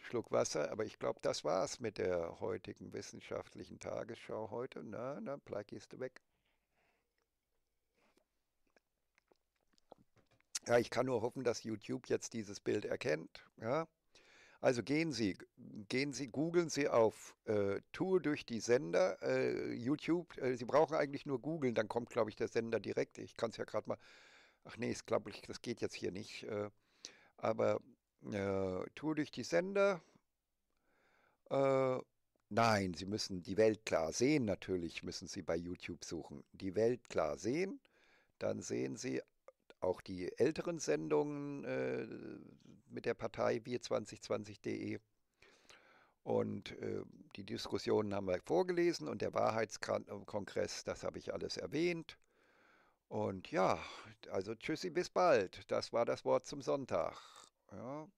Schluck Wasser, aber ich glaube, das war's mit der heutigen wissenschaftlichen Tagesschau heute. Na, na, Plagi ist weg. Ja, ich kann nur hoffen, dass YouTube jetzt dieses Bild erkennt. Ja. Also gehen Sie, gehen Sie, googeln Sie auf äh, Tour durch die Sender, äh, YouTube. Äh, Sie brauchen eigentlich nur googeln, dann kommt, glaube ich, der Sender direkt. Ich kann es ja gerade mal ach nee, ist glaube ich, das geht jetzt hier nicht. Äh, aber äh, Tour durch die Sender. Äh, nein, Sie müssen die Welt klar sehen. Natürlich müssen Sie bei YouTube suchen. Die Welt klar sehen. Dann sehen Sie auch die älteren Sendungen äh, mit der Partei wir2020.de. Und äh, die Diskussionen haben wir vorgelesen und der Wahrheitskongress, das habe ich alles erwähnt. Und ja, also tschüssi, bis bald. Das war das Wort zum Sonntag. Ja,